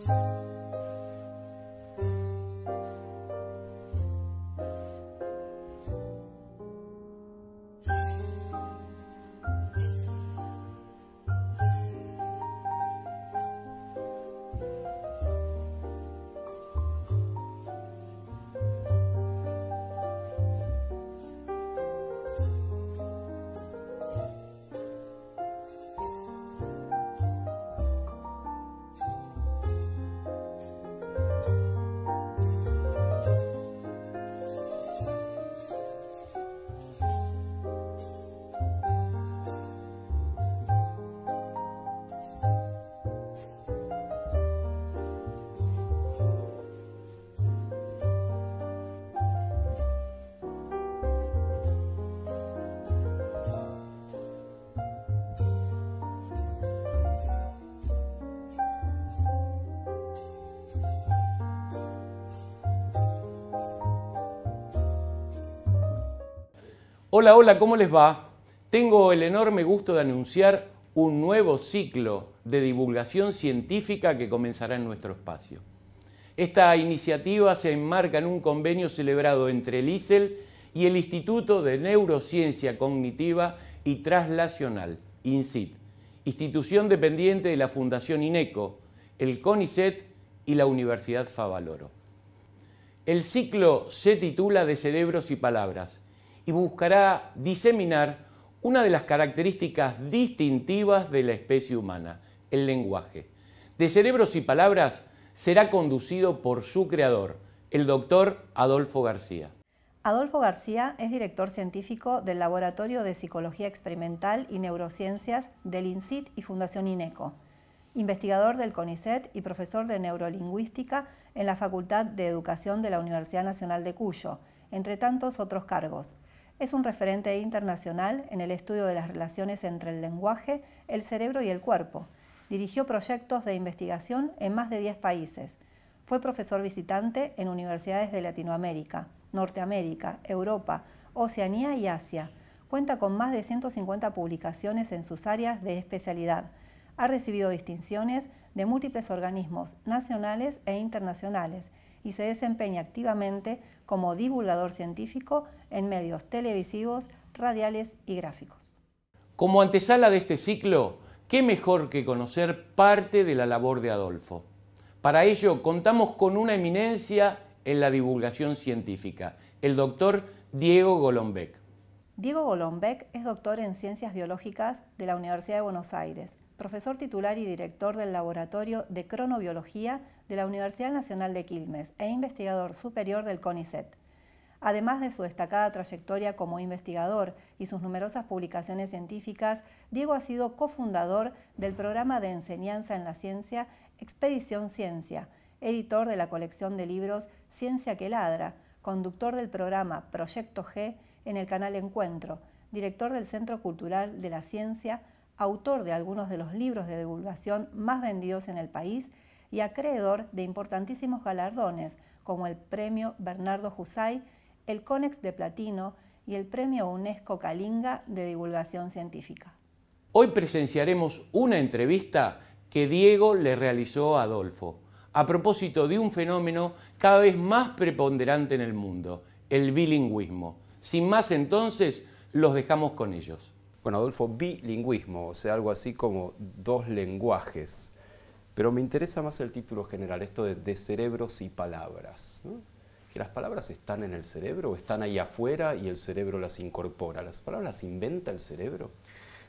Thank you. Hola, hola, ¿cómo les va? Tengo el enorme gusto de anunciar un nuevo ciclo de divulgación científica que comenzará en nuestro espacio. Esta iniciativa se enmarca en un convenio celebrado entre el ISEL y el Instituto de Neurociencia Cognitiva y Translacional INSIT, institución dependiente de la Fundación INECO, el CONICET y la Universidad Favaloro. El ciclo se titula De Cerebros y Palabras y buscará diseminar una de las características distintivas de la especie humana, el lenguaje. De Cerebros y Palabras será conducido por su creador, el doctor Adolfo García. Adolfo García es director científico del Laboratorio de Psicología Experimental y Neurociencias del INSIT y Fundación INECO, investigador del CONICET y profesor de neurolingüística en la Facultad de Educación de la Universidad Nacional de Cuyo, entre tantos otros cargos es un referente internacional en el estudio de las relaciones entre el lenguaje, el cerebro y el cuerpo. Dirigió proyectos de investigación en más de 10 países. Fue profesor visitante en universidades de Latinoamérica, Norteamérica, Europa, Oceanía y Asia. Cuenta con más de 150 publicaciones en sus áreas de especialidad. Ha recibido distinciones de múltiples organismos nacionales e internacionales y se desempeña activamente como divulgador científico en medios televisivos, radiales y gráficos. Como antesala de este ciclo, qué mejor que conocer parte de la labor de Adolfo. Para ello contamos con una eminencia en la divulgación científica, el doctor Diego Golombek. Diego Golombek es doctor en Ciencias Biológicas de la Universidad de Buenos Aires, profesor titular y director del Laboratorio de Cronobiología de la Universidad Nacional de Quilmes e investigador superior del CONICET. Además de su destacada trayectoria como investigador y sus numerosas publicaciones científicas, Diego ha sido cofundador del programa de enseñanza en la ciencia Expedición Ciencia, editor de la colección de libros Ciencia que Ladra, conductor del programa Proyecto G en el canal Encuentro, director del Centro Cultural de la Ciencia, autor de algunos de los libros de divulgación más vendidos en el país y acreedor de importantísimos galardones como el Premio Bernardo Jusay el Conex de Platino y el Premio UNESCO Calinga de Divulgación Científica. Hoy presenciaremos una entrevista que Diego le realizó a Adolfo a propósito de un fenómeno cada vez más preponderante en el mundo, el bilingüismo. Sin más entonces, los dejamos con ellos. Bueno, Adolfo, bilingüismo, o sea, algo así como dos lenguajes. Pero me interesa más el título general, esto de, cerebros y palabras las palabras están en el cerebro o están ahí afuera y el cerebro las incorpora. ¿Las palabras las inventa el cerebro?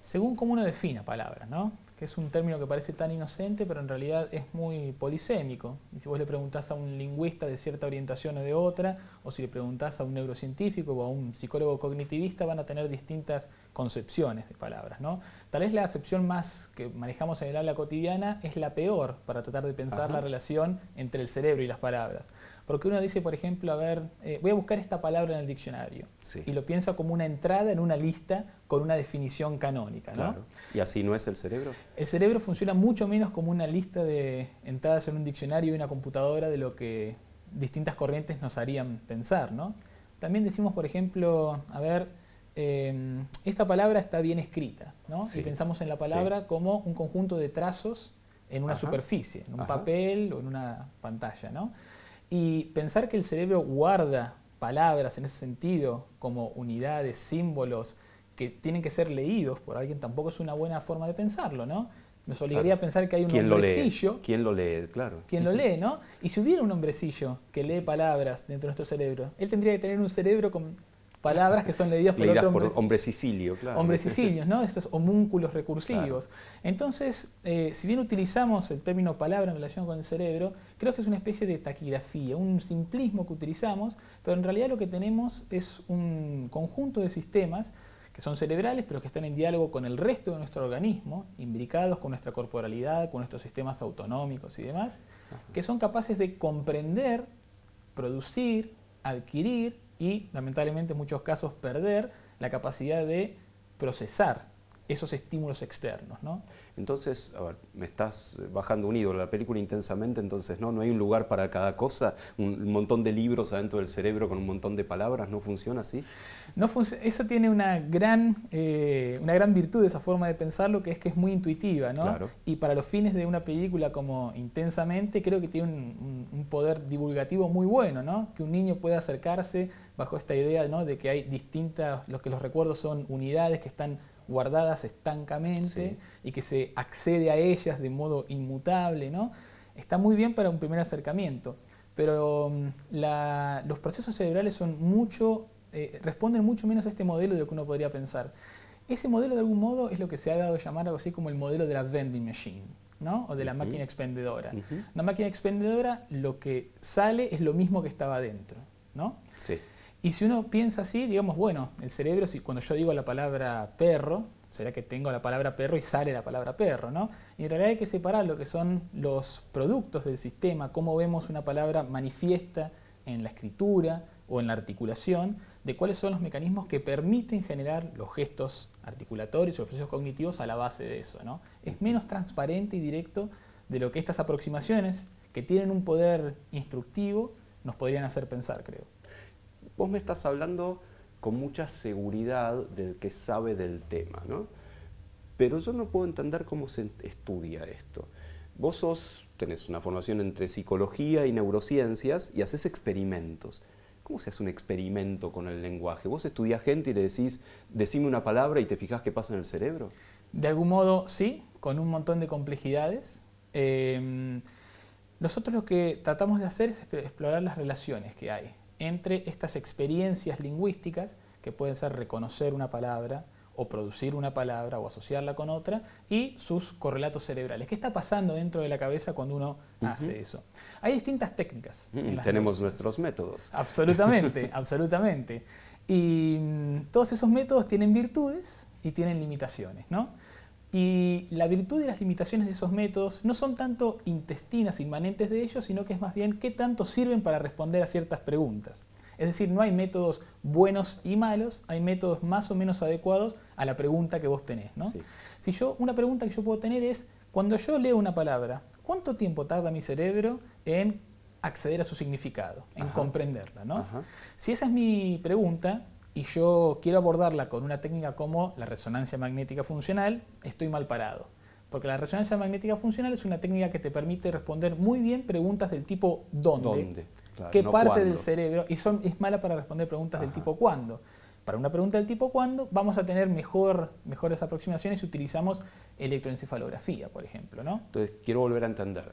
Según cómo uno defina palabras, ¿no? Que es un término que parece tan inocente, pero en realidad es muy polisémico. Y si vos le preguntás a un lingüista de cierta orientación o de otra, o si le preguntás a un neurocientífico o a un psicólogo cognitivista, van a tener distintas concepciones de palabras, ¿no? Tal vez la acepción más que manejamos en el habla cotidiana es la peor para tratar de pensar la relación entre el cerebro y las palabras. Porque uno dice, por ejemplo, a ver, eh, voy a buscar esta palabra en el diccionario. Y lo piensa como una entrada en una lista con una definición canónica. ¿no? Claro. ¿Y así no es el cerebro? El cerebro funciona mucho menos como una lista de entradas en un diccionario y una computadora de lo que distintas corrientes nos harían pensar. ¿no? También decimos, por ejemplo, a ver, em, esta palabra está bien escrita. ¿no? Y pensamos en la palabra como un conjunto de trazos en una superficie, en un papel o en una pantalla. ¿no? Y pensar que el cerebro guarda palabras en ese sentido como unidades, símbolos que tienen que ser leídos por alguien tampoco es una buena forma de pensarlo, ¿no? Nos obligaría a pensar que hay un ¿Quién hombrecillo. Lo lee? ¿Quién lo lee? Claro. ¿Quién lo lee, no? Y si hubiera un hombrecillo que lee palabras dentro de nuestro cerebro, él tendría que tener un cerebro con palabras que son leídas por, otro hombre, sicilio, claro. Hombres sicilios, ¿no? Estos homúnculos recursivos. Entonces, eh, si bien utilizamos el término palabra en relación con el cerebro, creo que es una especie de taquigrafía, un simplismo que utilizamos, pero en realidad lo que tenemos es un conjunto de sistemas que son cerebrales, pero que están en diálogo con el resto de nuestro organismo, imbricados con nuestra corporalidad, con nuestros sistemas autonómicos y demás, que son capaces de comprender, producir, adquirir y lamentablemente en muchos casos perder la capacidad de procesar esos estímulos externos. Entonces, a ver, me estás bajando un ídolo, la película intensamente, entonces no, no hay un lugar para cada cosa, un montón de libros adentro del cerebro con un montón de palabras, no funciona así. No eso tiene una gran, eh, una gran virtud esa forma de pensarlo, que es que es muy intuitiva, ¿no? Y para los fines de una película como intensamente, creo que tiene un, poder divulgativo muy bueno, ¿no? Que un niño pueda acercarse bajo esta idea ¿no? de que hay distintas, los que los recuerdos son unidades que están guardadas estancamente y que se accede a ellas de modo inmutable, ¿no? Está muy bien para un primer acercamiento, pero mm, los procesos cerebrales son mucho, eh, responden mucho menos a este modelo de lo que uno podría pensar. Ese modelo de algún modo es lo que se ha dado a llamar algo así como el modelo de la vending machine. o de la máquina expendedora. La máquina expendedora lo que sale es lo mismo que estaba adentro. ¿no? Sí. Y si uno piensa así, digamos, bueno, el cerebro, si cuando yo digo la palabra perro, será que tengo la palabra perro y sale la palabra perro, ¿no? Y en realidad hay que separar lo que son los productos del sistema, cómo vemos una palabra manifiesta en la escritura o en la articulación, de cuáles son los mecanismos que permiten generar los gestos articulatorios o los procesos cognitivos a la base de eso, ¿no? Es menos transparente y directo de lo que estas aproximaciones, que tienen un poder instructivo, nos podrían hacer pensar, creo vos me estás hablando con mucha seguridad del que sabe del tema, ¿no? Pero yo no puedo entender cómo se estudia esto. Vos sos, tenés una formación entre psicología y neurociencias y haces experimentos. ¿Cómo se hace un experimento con el lenguaje? Vos estudias gente y le decís, decime una palabra y te fijas qué pasa en el cerebro. De algún modo, sí, con un montón de complejidades. Eh, nosotros lo que tratamos de hacer es explorar las relaciones que hay entre estas experiencias lingüísticas, que pueden ser reconocer una palabra, o producir una palabra o asociarla con otra, y sus correlatos cerebrales. ¿Qué está pasando dentro de la cabeza cuando uno hace eso? Hay distintas técnicas. Mm, tenemos nuestros métodos. Absolutamente, absolutamente. Y mm, todos esos métodos tienen virtudes y tienen limitaciones, ¿no? Y la virtud y las limitaciones de esos métodos no son tanto intestinas inmanentes de ellos, sino que es más bien qué tanto sirven para responder a ciertas preguntas. Es decir, no hay métodos buenos y malos, hay métodos más o menos adecuados a la pregunta que vos tenés. ¿no? Si yo, una pregunta que yo puedo tener es, cuando yo leo una palabra, ¿cuánto tiempo tarda mi cerebro en acceder a su significado, en comprenderla? ¿no? Si esa es mi pregunta, y yo quiero abordarla con una técnica como la resonancia magnética funcional, estoy mal parado. Porque la resonancia magnética funcional es una técnica que te permite responder muy bien preguntas del tipo ¿dónde? ¿Qué parte del cerebro? Y son, es mala para responder preguntas del tipo ¿cuándo? Para una pregunta del tipo ¿cuándo? vamos a tener mejores aproximaciones si utilizamos electroencefalografía, por ejemplo. Entonces, quiero volver a entender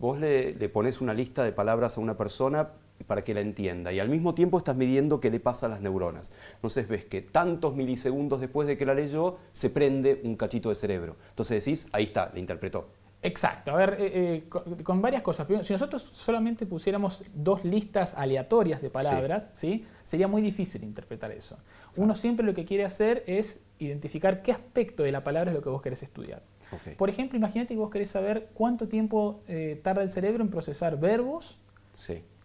Vos le, pones una lista de palabras a una persona para que la entienda y al mismo tiempo estás midiendo qué le pasa a las neuronas. Entonces ves que tantos milisegundos después de que la leyó se prende un cachito de cerebro. Entonces decís, ahí está, le interpretó. Exacto, a ver, eh, eh, con, varias cosas. si nosotros solamente pusiéramos dos listas aleatorias de palabras, sí. sería muy difícil interpretar eso. Uno siempre lo que quiere hacer es identificar qué aspecto de la palabra es lo que vos querés estudiar. Por ejemplo, imagínate que vos querés saber cuánto tiempo eh, tarda el cerebro en procesar verbos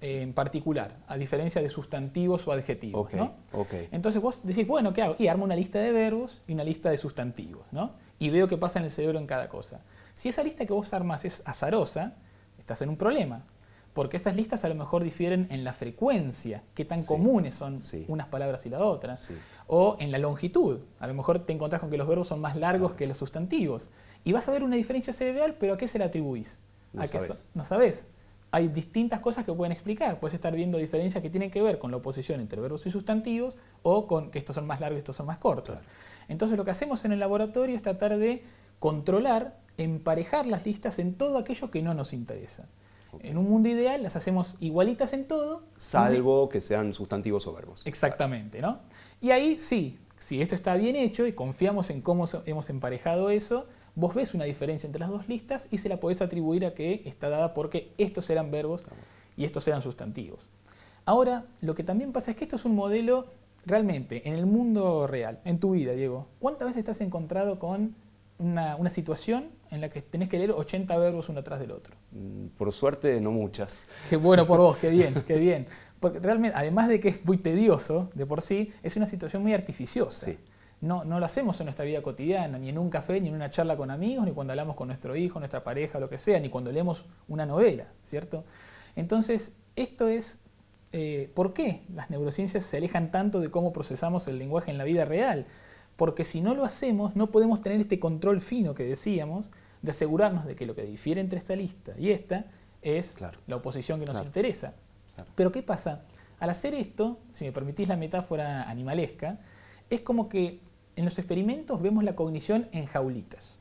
en particular, a diferencia de sustantivos o adjetivos. Entonces vos decís, bueno, ¿qué hago? Y armo una lista de verbos y una lista de sustantivos, ¿no? Y veo qué pasa en el cerebro en cada cosa. Si esa lista que vos armas es azarosa, estás en un problema, porque esas listas a lo mejor difieren en la frecuencia, qué tan comunes son unas palabras y la otra, o en la longitud. A lo mejor te encontrás con que los verbos son más largos que los sustantivos. Y vas a ver una diferencia cerebral, pero ¿a qué se la atribuís? No ¿A sabes. no sabes Hay distintas cosas que pueden explicar. Puedes estar viendo diferencias que tienen que ver con la oposición entre verbos y sustantivos o con que estos son más largos y estos son más cortos. Entonces lo que hacemos en el laboratorio es tratar de controlar, emparejar las listas en todo aquello que no nos interesa. En un mundo ideal las hacemos igualitas en todo. Salvo que sean sustantivos o verbos. Exactamente, ¿no? Y ahí sí, si esto está bien hecho y confiamos en cómo hemos emparejado eso, vos ves una diferencia entre las dos listas y se la podés atribuir a que está dada porque estos eran verbos y estos eran sustantivos. Ahora, lo que también pasa es que esto es un modelo realmente en el mundo real, en tu vida, Diego. ¿Cuántas veces estás has encontrado con una, una, situación en la que tenés que leer 80 verbos uno atrás del otro? Mm, por suerte, no muchas. Qué bueno por vos, qué bien, qué bien. Porque realmente, además de que es muy tedioso de por sí, es una situación muy artificiosa no, no lo hacemos en nuestra vida cotidiana, ni en un café, ni en una charla con amigos, ni cuando hablamos con nuestro hijo, nuestra pareja, lo que sea, ni cuando leemos una novela, ¿cierto? Entonces, esto es eh, por qué las neurociencias se alejan tanto de cómo procesamos el lenguaje en la vida real. Porque si no lo hacemos, no podemos tener este control fino que decíamos de asegurarnos de que lo que difiere entre esta lista y esta es la oposición que nos interesa. Pero ¿qué pasa? Al hacer esto, si me permitís la metáfora animalesca, es como que en los experimentos vemos la cognición en jaulitas.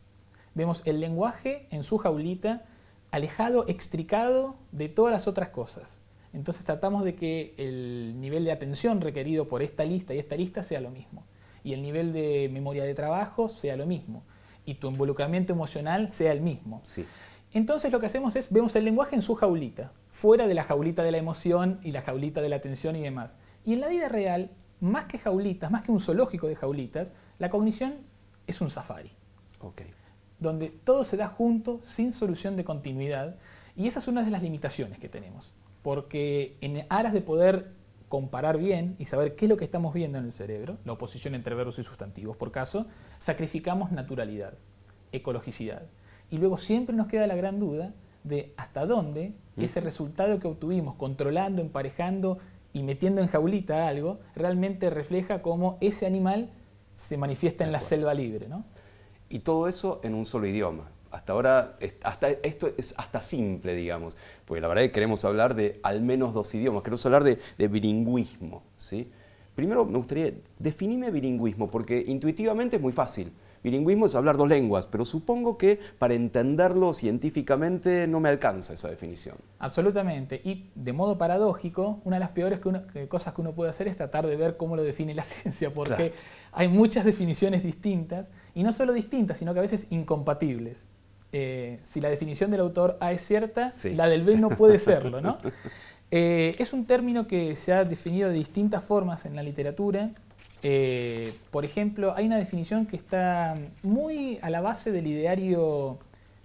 Vemos el lenguaje en su jaulita, alejado, extricado de todas las otras cosas. Entonces tratamos de que el nivel de atención requerido por esta lista y esta lista sea lo mismo. Y el nivel de memoria de trabajo sea lo mismo. Y tu involucramiento emocional sea el mismo. Sí. Entonces lo que hacemos es, vemos el lenguaje en su jaulita, fuera de la jaulita de la emoción y la jaulita de la atención y demás. Y en la vida real, más que jaulitas, más que un zoológico de jaulitas, la cognición es un safari. Donde todo se da junto, sin solución de continuidad. Y esa es una de las limitaciones que tenemos. Porque en aras de poder comparar bien y saber qué es lo que estamos viendo en el cerebro, la oposición entre verbos y sustantivos por caso, sacrificamos naturalidad, ecologicidad. Y luego siempre nos queda la gran duda de hasta dónde mm. ese resultado que obtuvimos controlando, emparejando, y metiendo en jaulita algo, realmente refleja cómo ese animal se manifiesta en la selva libre. Y todo eso en un solo idioma. Hasta ahora, esto es hasta simple, digamos, porque la verdad es que queremos hablar de al menos dos idiomas, queremos hablar de, bilingüismo. ¿sí? Primero me gustaría, definirme bilingüismo, porque intuitivamente es muy fácil Bilingüismo es hablar dos lenguas, pero supongo que para entenderlo científicamente no me alcanza esa definición. Absolutamente. Y de modo paradójico, una de las peores cosas que uno puede hacer es tratar de ver cómo lo define la ciencia, porque hay muchas definiciones distintas, y no solo distintas, sino que a veces incompatibles. Eh, si la definición del autor A es cierta, la del B no puede serlo, ¿no? Eh, es un término que se ha definido de distintas formas en la literatura. Eh, por ejemplo, hay una definición que está muy a la base del ideario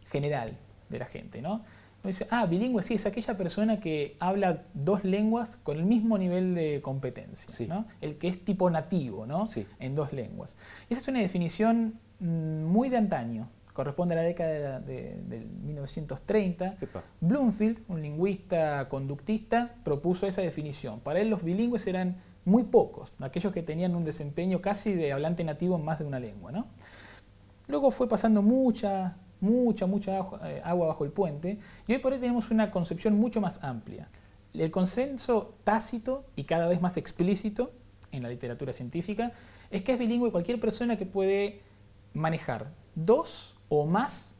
general de la gente, ¿no? dice, ah, bilingüe sí, es aquella persona que habla dos lenguas con el mismo nivel de competencia, ¿no? El que es tipo nativo, ¿no? En dos lenguas. Esa es una definición mm, muy de antaño, corresponde a la década de, 1930. Bloomfield, un lingüista conductista, propuso esa definición. Para él los bilingües eran muy pocos, aquellos que tenían un desempeño casi de hablante nativo en más de una lengua. Luego fue pasando mucha, mucha, mucha eh, agua bajo el puente y hoy por hoy tenemos una concepción mucho más amplia. El consenso tácito y cada vez más explícito en la literatura científica es que es bilingüe cualquier persona que puede manejar dos o más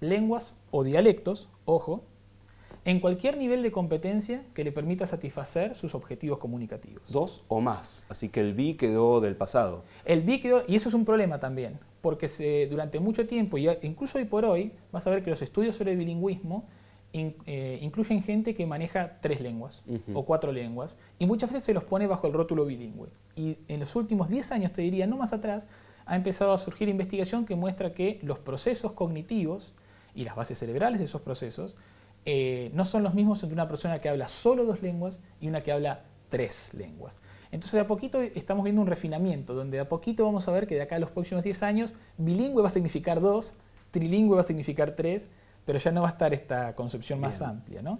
lenguas o dialectos, ojo, en cualquier nivel de competencia que le permita satisfacer sus objetivos comunicativos. Dos o más, así que el bi quedó del pasado. El bi quedó, y eso es un problema también, porque durante mucho tiempo, y incluso hoy por hoy, vas a ver que los estudios sobre el bilingüismo eh, incluyen gente que maneja tres lenguas o cuatro lenguas, y muchas veces se los pone bajo el rótulo bilingüe. Y en los últimos 10 años, te diría, no más atrás, ha empezado a surgir investigación que muestra que los procesos cognitivos y las bases cerebrales de esos procesos eh, no son los mismos entre una persona que habla solo dos lenguas y una que habla tres lenguas. Entonces de a poquito estamos viendo un refinamiento, donde de a poquito vamos a ver que de acá a los próximos 10 años, bilingüe va a significar dos, trilingüe va a significar tres, pero ya no va a estar esta concepción más amplia. Me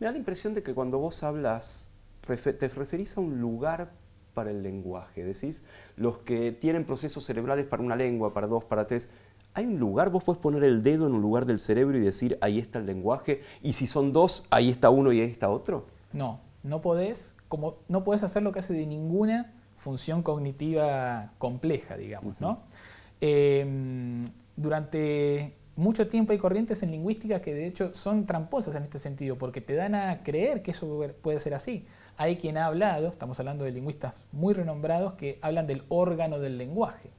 da la impresión de que cuando vos hablas, te referís a un lugar para el lenguaje, decís, los que tienen procesos cerebrales para una lengua, para dos, para tres, hay un lugar, vos puedes poner el dedo en un lugar del cerebro y decir, ahí está el lenguaje, y si son dos, ahí está uno y ahí está otro. No, no podés, como no podés hacer lo que hace de ninguna función cognitiva compleja, digamos, ¿no? Em, durante mucho tiempo hay corrientes en lingüística que de hecho son tramposas en este sentido, porque te dan a creer que eso puede ser así. Hay quien ha hablado, estamos hablando de lingüistas muy renombrados, que hablan del órgano del lenguaje.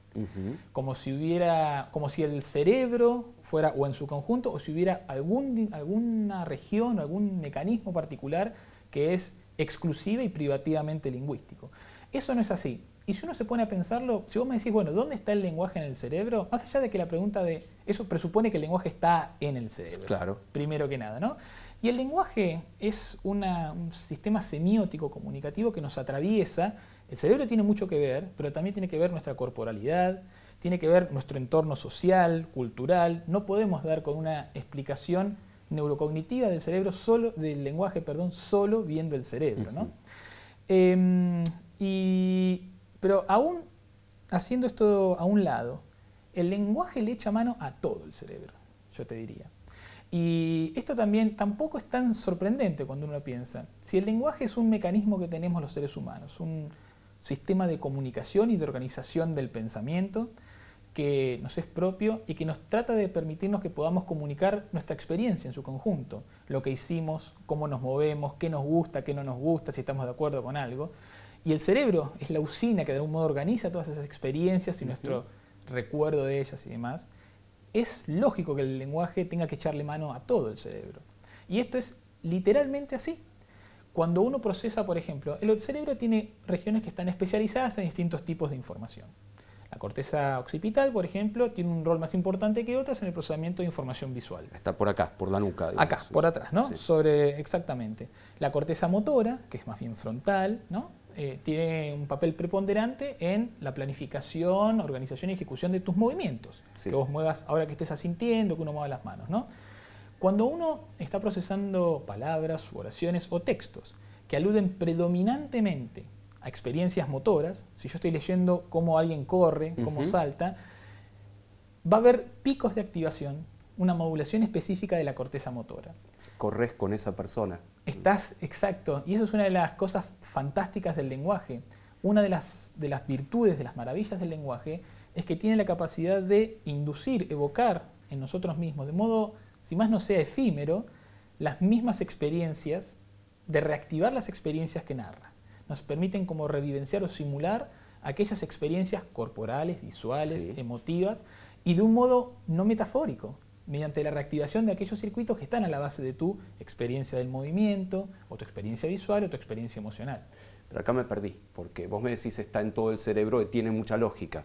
Como si hubiera, como si el cerebro fuera o en su conjunto o si hubiera alguna región o algún mecanismo particular que es exclusiva y privativamente lingüístico. Eso no es así. Y si uno se pone a pensarlo, si vos me decís, bueno, ¿dónde está el lenguaje en el cerebro? Más allá de que la pregunta de, eso presupone que el lenguaje está en el cerebro. Claro. Primero que nada, ¿no? Y el lenguaje es un sistema semiótico comunicativo que nos atraviesa el cerebro tiene mucho que ver, pero también tiene que ver nuestra corporalidad, tiene que ver nuestro entorno social, cultural. No podemos dar con una explicación neurocognitiva del cerebro solo, del lenguaje, perdón, solo viendo el cerebro. Em, pero aún haciendo esto a un lado, el lenguaje le echa mano a todo el cerebro, yo te diría. Y esto también tampoco es tan sorprendente cuando uno piensa. Si el lenguaje es un mecanismo que tenemos los seres humanos, un, sistema de comunicación y de organización del pensamiento que nos es propio y que nos trata de permitirnos que podamos comunicar nuestra experiencia en su conjunto, lo que hicimos, cómo nos movemos, qué nos gusta, qué no nos gusta, si estamos de acuerdo con algo. Y el cerebro es la usina que de algún modo organiza todas esas experiencias y nuestro recuerdo de ellas y demás. Es lógico que el lenguaje tenga que echarle mano a todo el cerebro. Y esto es literalmente así. Cuando uno procesa, por ejemplo, el cerebro tiene regiones que están especializadas en distintos tipos de información. La corteza occipital, por ejemplo, tiene un rol más importante que otras en el procesamiento de información visual. Está por acá, por la nuca. Acá, por atrás, ¿no? Sobre, exactamente. La corteza motora, que es más bien frontal, eh, tiene un papel preponderante en la planificación, organización y ejecución de tus movimientos. Que vos muevas, ahora que estés asintiendo, que uno mueva las manos, ¿no? Cuando uno está procesando palabras, oraciones o textos que aluden predominantemente a experiencias motoras, si yo estoy leyendo cómo alguien corre, cómo salta, va a haber picos de activación, una modulación específica de la corteza motora. Corres con esa persona. Estás exacto, y eso es una de las cosas fantásticas del lenguaje. Una de las virtudes, de las maravillas del lenguaje, es que tiene la capacidad de inducir, evocar en nosotros mismos, de modo si más no sea efímero, las mismas experiencias, de reactivar las experiencias que narra. Nos permiten como revivenciar o simular aquellas experiencias corporales, visuales, emotivas, y de un modo no metafórico, mediante la reactivación de aquellos circuitos que están a la base de tu experiencia del movimiento, o tu experiencia visual, o tu experiencia emocional. Pero acá me perdí, porque vos me decís está en todo el cerebro y tiene mucha lógica.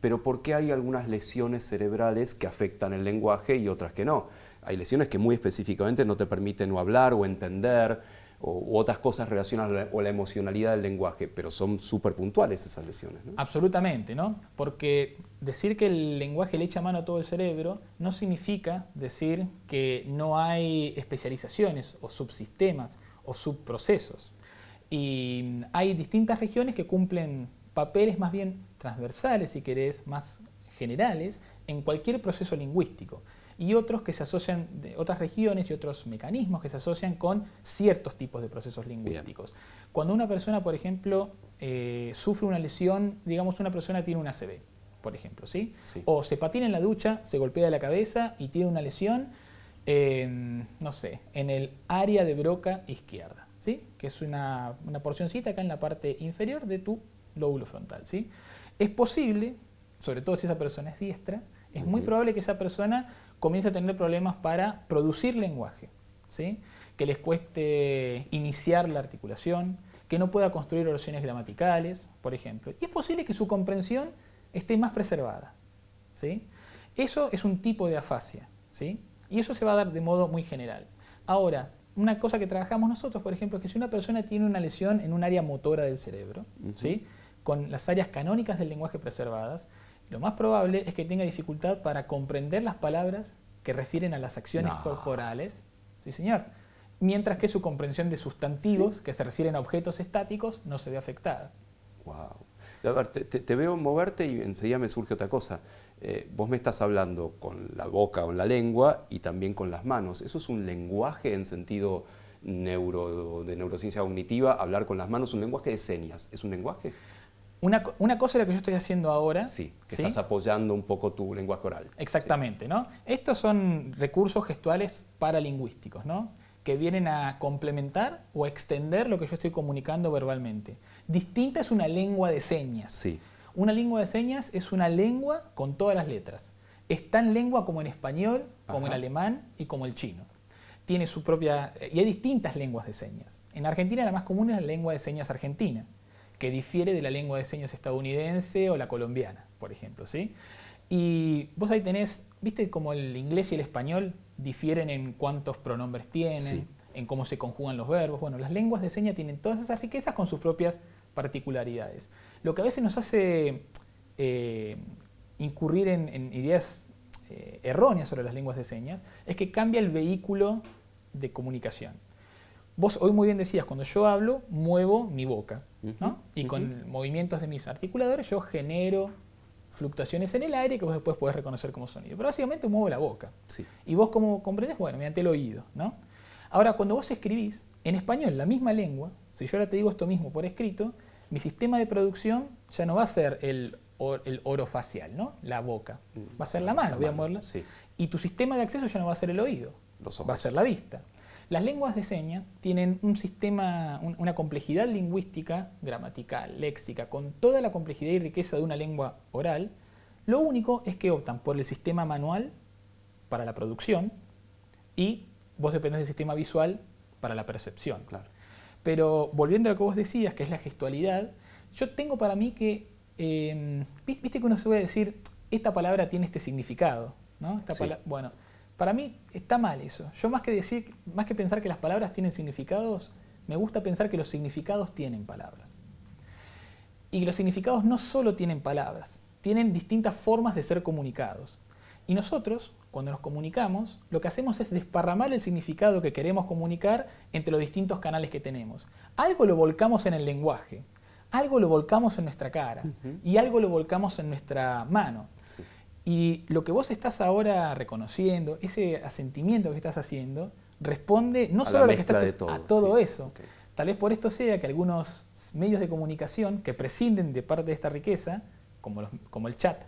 Pero ¿por qué hay algunas lesiones cerebrales que afectan el lenguaje y otras que no? Hay lesiones que muy específicamente no te permiten hablar o entender o, u otras cosas relacionadas o la, emocionalidad del lenguaje, pero son súper puntuales esas lesiones. Absolutamente, ¿no? Porque decir que el lenguaje le echa mano a todo el cerebro no significa decir que no hay especializaciones o subsistemas o subprocesos. Y hay distintas regiones que cumplen papeles más bien transversales, si querés, más generales, en cualquier proceso lingüístico y otros que se asocian, de otras regiones y otros mecanismos que se asocian con ciertos tipos de procesos lingüísticos. Cuando una persona, por ejemplo, eh, sufre una lesión, digamos una persona tiene una ACV, por ejemplo, ¿sí? O se patina en la ducha, se golpea la cabeza y tiene una lesión, en, no sé, en el área de broca izquierda, ¿sí? Que es una, una porcioncita acá en la parte inferior de tu lóbulo frontal, ¿sí? Es posible, sobre todo si esa persona es diestra, es muy probable que esa persona comienza a tener problemas para producir lenguaje, ¿sí? que les cueste iniciar la articulación, que no pueda construir oraciones gramaticales, por ejemplo. Y es posible que su comprensión esté más preservada. ¿sí? Eso es un tipo de afasia. ¿sí? Y eso se va a dar de modo muy general. Ahora, una cosa que trabajamos nosotros, por ejemplo, es que si una persona tiene una lesión en un área motora del cerebro, ¿sí? con las áreas canónicas del lenguaje preservadas, lo más probable es que tenga dificultad para comprender las palabras que refieren a las acciones corporales. Sí, señor. Mientras que su comprensión de sustantivos que se refieren a objetos estáticos no se ve afectada. Wow. te, veo moverte y enseguida me surge otra cosa. Eh, vos me estás hablando con la boca, con la lengua y también con las manos. ¿Eso es un lenguaje en sentido neuro, de neurociencia cognitiva? Hablar con las manos, un lenguaje de señas. ¿Es un lenguaje? Una, una, cosa es lo que yo estoy haciendo ahora. Sí, que estás apoyando un poco tu lengua coral Exactamente, ¿no? Estos son recursos gestuales paralingüísticos, ¿no? Que vienen a complementar o extender lo que yo estoy comunicando verbalmente. Distinta es una lengua de señas. Sí. Una lengua de señas es una lengua con todas las letras. Es tan lengua como en español, como el alemán y como el chino. Tiene su propia... Eh, y hay distintas lenguas de señas. En Argentina la más común es la lengua de señas argentina que difiere de la lengua de señas estadounidense o la colombiana, por ejemplo. ¿sí? Y vos ahí tenés, viste cómo el inglés y el español difieren en cuántos pronombres tienen, en cómo se conjugan los verbos. Bueno, las lenguas de señas tienen todas esas riquezas con sus propias particularidades. Lo que a veces nos hace eh, incurrir en, ideas eh, erróneas sobre las lenguas de señas es que cambia el vehículo de comunicación. Vos hoy muy bien decías, cuando yo hablo, muevo mi boca. Y con movimientos de mis articuladores yo genero fluctuaciones en el aire que vos después podés reconocer como sonido. Pero básicamente muevo la boca. Y vos como comprendés, bueno, mediante el oído. ¿no? Ahora, cuando vos escribís, en español, la misma lengua, si yo ahora te digo esto mismo por escrito, mi sistema de producción ya no va a ser el, oro el orofacial, ¿no? la boca, mm. va a ser la mano, voy a moverla. Y tu sistema de acceso ya no va a ser el oído, va a ser la vista. Las lenguas de señas tienen un sistema, una complejidad lingüística, gramatical, léxica, con toda la complejidad y riqueza de una lengua oral. Lo único es que optan por el sistema manual para la producción y vos dependés del sistema visual para la percepción. Claro. Pero volviendo a lo que vos decías, que es la gestualidad, yo tengo para mí que, em, viste que uno se puede decir, esta palabra tiene este significado, ¿no? Bueno, para mí está mal eso. Yo más que decir, más que pensar que las palabras tienen significados, me gusta pensar que los significados tienen palabras. Y que los significados no solo tienen palabras, tienen distintas formas de ser comunicados. Y nosotros, cuando nos comunicamos, lo que hacemos es desparramar el significado que queremos comunicar entre los distintos canales que tenemos. Algo lo volcamos en el lenguaje, algo lo volcamos en nuestra cara y algo lo volcamos en nuestra mano. Y lo que vos estás ahora reconociendo, ese asentimiento que estás haciendo, responde no solo a lo que estás haciendo, a todo eso. Tal vez por esto sea que algunos medios de comunicación que prescinden de parte de esta riqueza, como, como el chat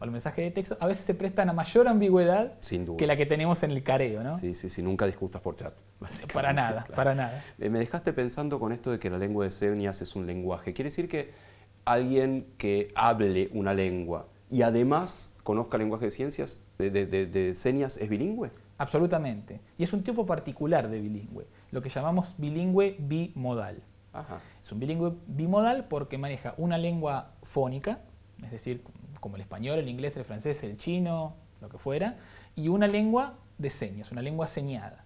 o el mensaje de texto, a veces se prestan a mayor ambigüedad que la que tenemos en el careo. ¿no? Sí, sí, sí, nunca discutas por chat. Para nada, para nada. Eh, me dejaste pensando con esto de que la lengua de señas es un lenguaje. Quiere decir que alguien que hable una lengua, y además conozca lenguaje de ciencias, de, señas, es bilingüe? Absolutamente. Y es un tipo particular de bilingüe, lo que llamamos bilingüe bimodal. Es un bilingüe bimodal porque maneja una lengua fónica, es decir, como el español, el inglés, el francés, el chino, lo que fuera, y una lengua de señas, una lengua señada.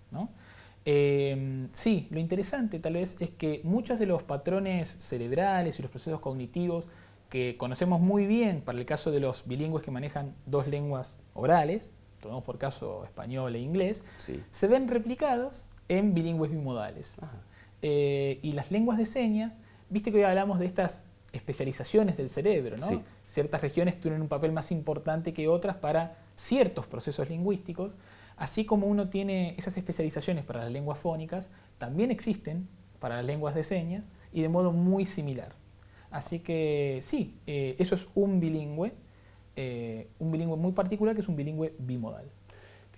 Eh, sí, lo interesante tal vez es que muchos de los patrones cerebrales y los procesos cognitivos que conocemos muy bien para el caso de los bilingües que manejan dos lenguas orales, tomamos por caso español e inglés, se ven replicados en bilingües bimodales. Eh, y las lenguas de seña, viste que hoy hablamos de estas especializaciones del cerebro, ¿no? Sí. Ciertas regiones tienen un papel más importante que otras para ciertos procesos lingüísticos, así como uno tiene esas especializaciones para las lenguas fónicas, también existen para las lenguas de seña y de modo muy similar. Así que sí, eh, eso es un bilingüe, eh, un bilingüe muy particular que es un bilingüe bimodal.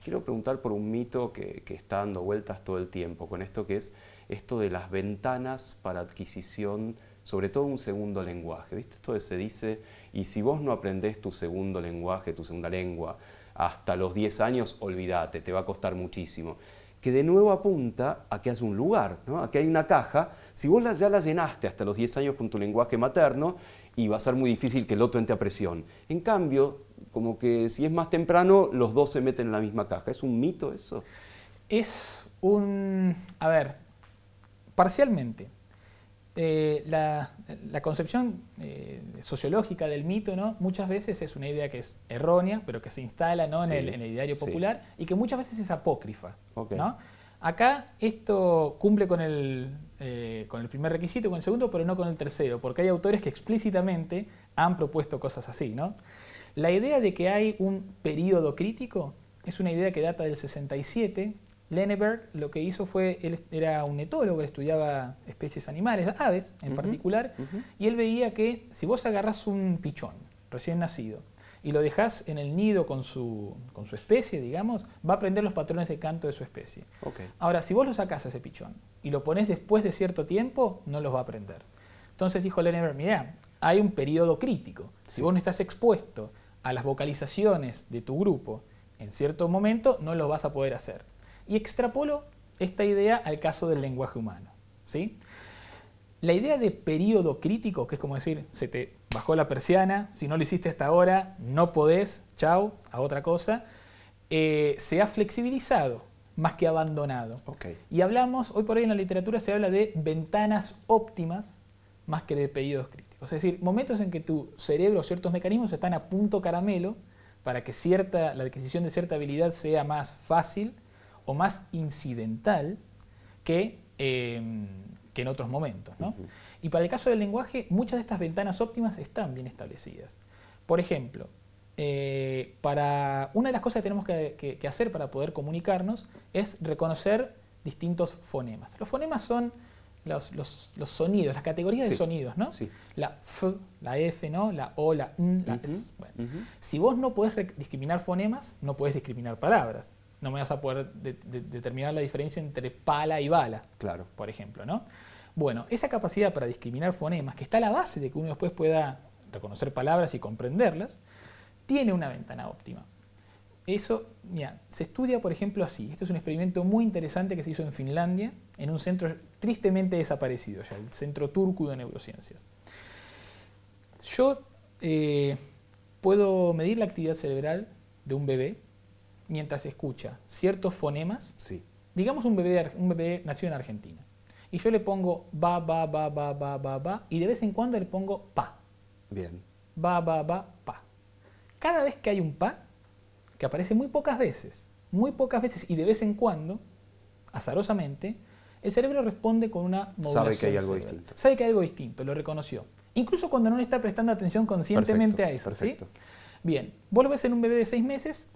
Quiero preguntar por un mito que, está dando vueltas todo el tiempo, con esto que es esto de las ventanas para adquisición, sobre todo un segundo lenguaje. ¿Viste? Esto se dice, y si vos no aprendés tu segundo lenguaje, tu segunda lengua, hasta los 10 años, olvídate, te va a costar muchísimo que de nuevo apunta a que hay un lugar, a que hay una caja. Si vos ya la llenaste hasta los 10 años con tu lenguaje materno, y va a ser muy difícil que el otro entre a presión. En cambio, como que si es más temprano, los dos se meten en la misma caja. ¿Es un mito eso? Es un... A ver, parcialmente. Eh, la, concepción eh, sociológica del mito ¿no? muchas veces es una idea que es errónea, pero que se instala en, el, diario popular y que muchas veces es apócrifa. ¿no? Acá esto cumple con el, eh, con el primer requisito, con el segundo, pero no con el tercero, porque hay autores que explícitamente han propuesto cosas así. ¿no? La idea de que hay un periodo crítico es una idea que data del 67 Lenneberg lo que hizo fue, él era un etólogo, él estudiaba especies animales, aves en particular, y él veía que si vos agarras un pichón recién nacido y lo dejas en el nido con su, especie, digamos, va a aprender los patrones de canto de su especie. Ahora, si vos lo sacás a ese pichón y lo pones después de cierto tiempo, no los va a aprender. Entonces dijo Lenneberg, mira, hay un periodo crítico. Si vos no estás expuesto a las vocalizaciones de tu grupo en cierto momento, no los vas a poder hacer y extrapolo esta idea al caso del lenguaje humano. ¿sí? La idea de periodo crítico, que es como decir, se te bajó la persiana, si no lo hiciste hasta ahora, no podés, chao, a otra cosa, eh, se ha flexibilizado más que abandonado. Okay. Y hablamos, hoy por hoy en la literatura se habla de ventanas óptimas más que de periodos críticos. Es decir, momentos en que tu cerebro, ciertos mecanismos están a punto caramelo para que cierta, la adquisición de cierta habilidad sea más fácil o más incidental que, em, que en otros momentos. ¿no? Y para el caso del lenguaje, muchas de estas ventanas óptimas están bien establecidas. Por ejemplo, eh, para una de las cosas que tenemos que, hacer para poder comunicarnos es reconocer distintos fonemas. Los fonemas son los, sonidos, las categorías de sonidos, ¿no? La F, la F, ¿no? La O, la N, la S. Si vos no podés discriminar fonemas, no podés discriminar palabras no me vas a poder determinar la diferencia entre pala y bala, claro. por ejemplo. ¿no? Bueno, esa capacidad para discriminar fonemas, que está a la base de que uno después pueda reconocer palabras y comprenderlas, tiene una ventana óptima. Eso, mira, se estudia, por ejemplo, así. Este es un experimento muy interesante que se hizo en Finlandia, en un centro tristemente desaparecido ya, el Centro Turco de Neurociencias. Yo eh, puedo medir la actividad cerebral de un bebé mientras escucha ciertos fonemas, digamos un bebé, nació en Argentina, y yo le pongo ba, ba, ba, ba, ba, ba, ba, y de vez en cuando le pongo pa. Bien. Ba, ba, ba, pa. Cada vez que hay un pa, que aparece muy pocas veces, muy pocas veces y de vez en cuando, azarosamente, el cerebro responde con una modulación. Sabe que hay algo distinto. Sabe que hay algo distinto, lo reconoció. Incluso cuando no le está prestando atención conscientemente a eso. Perfecto. Bien, vuelve a un bebé de seis meses,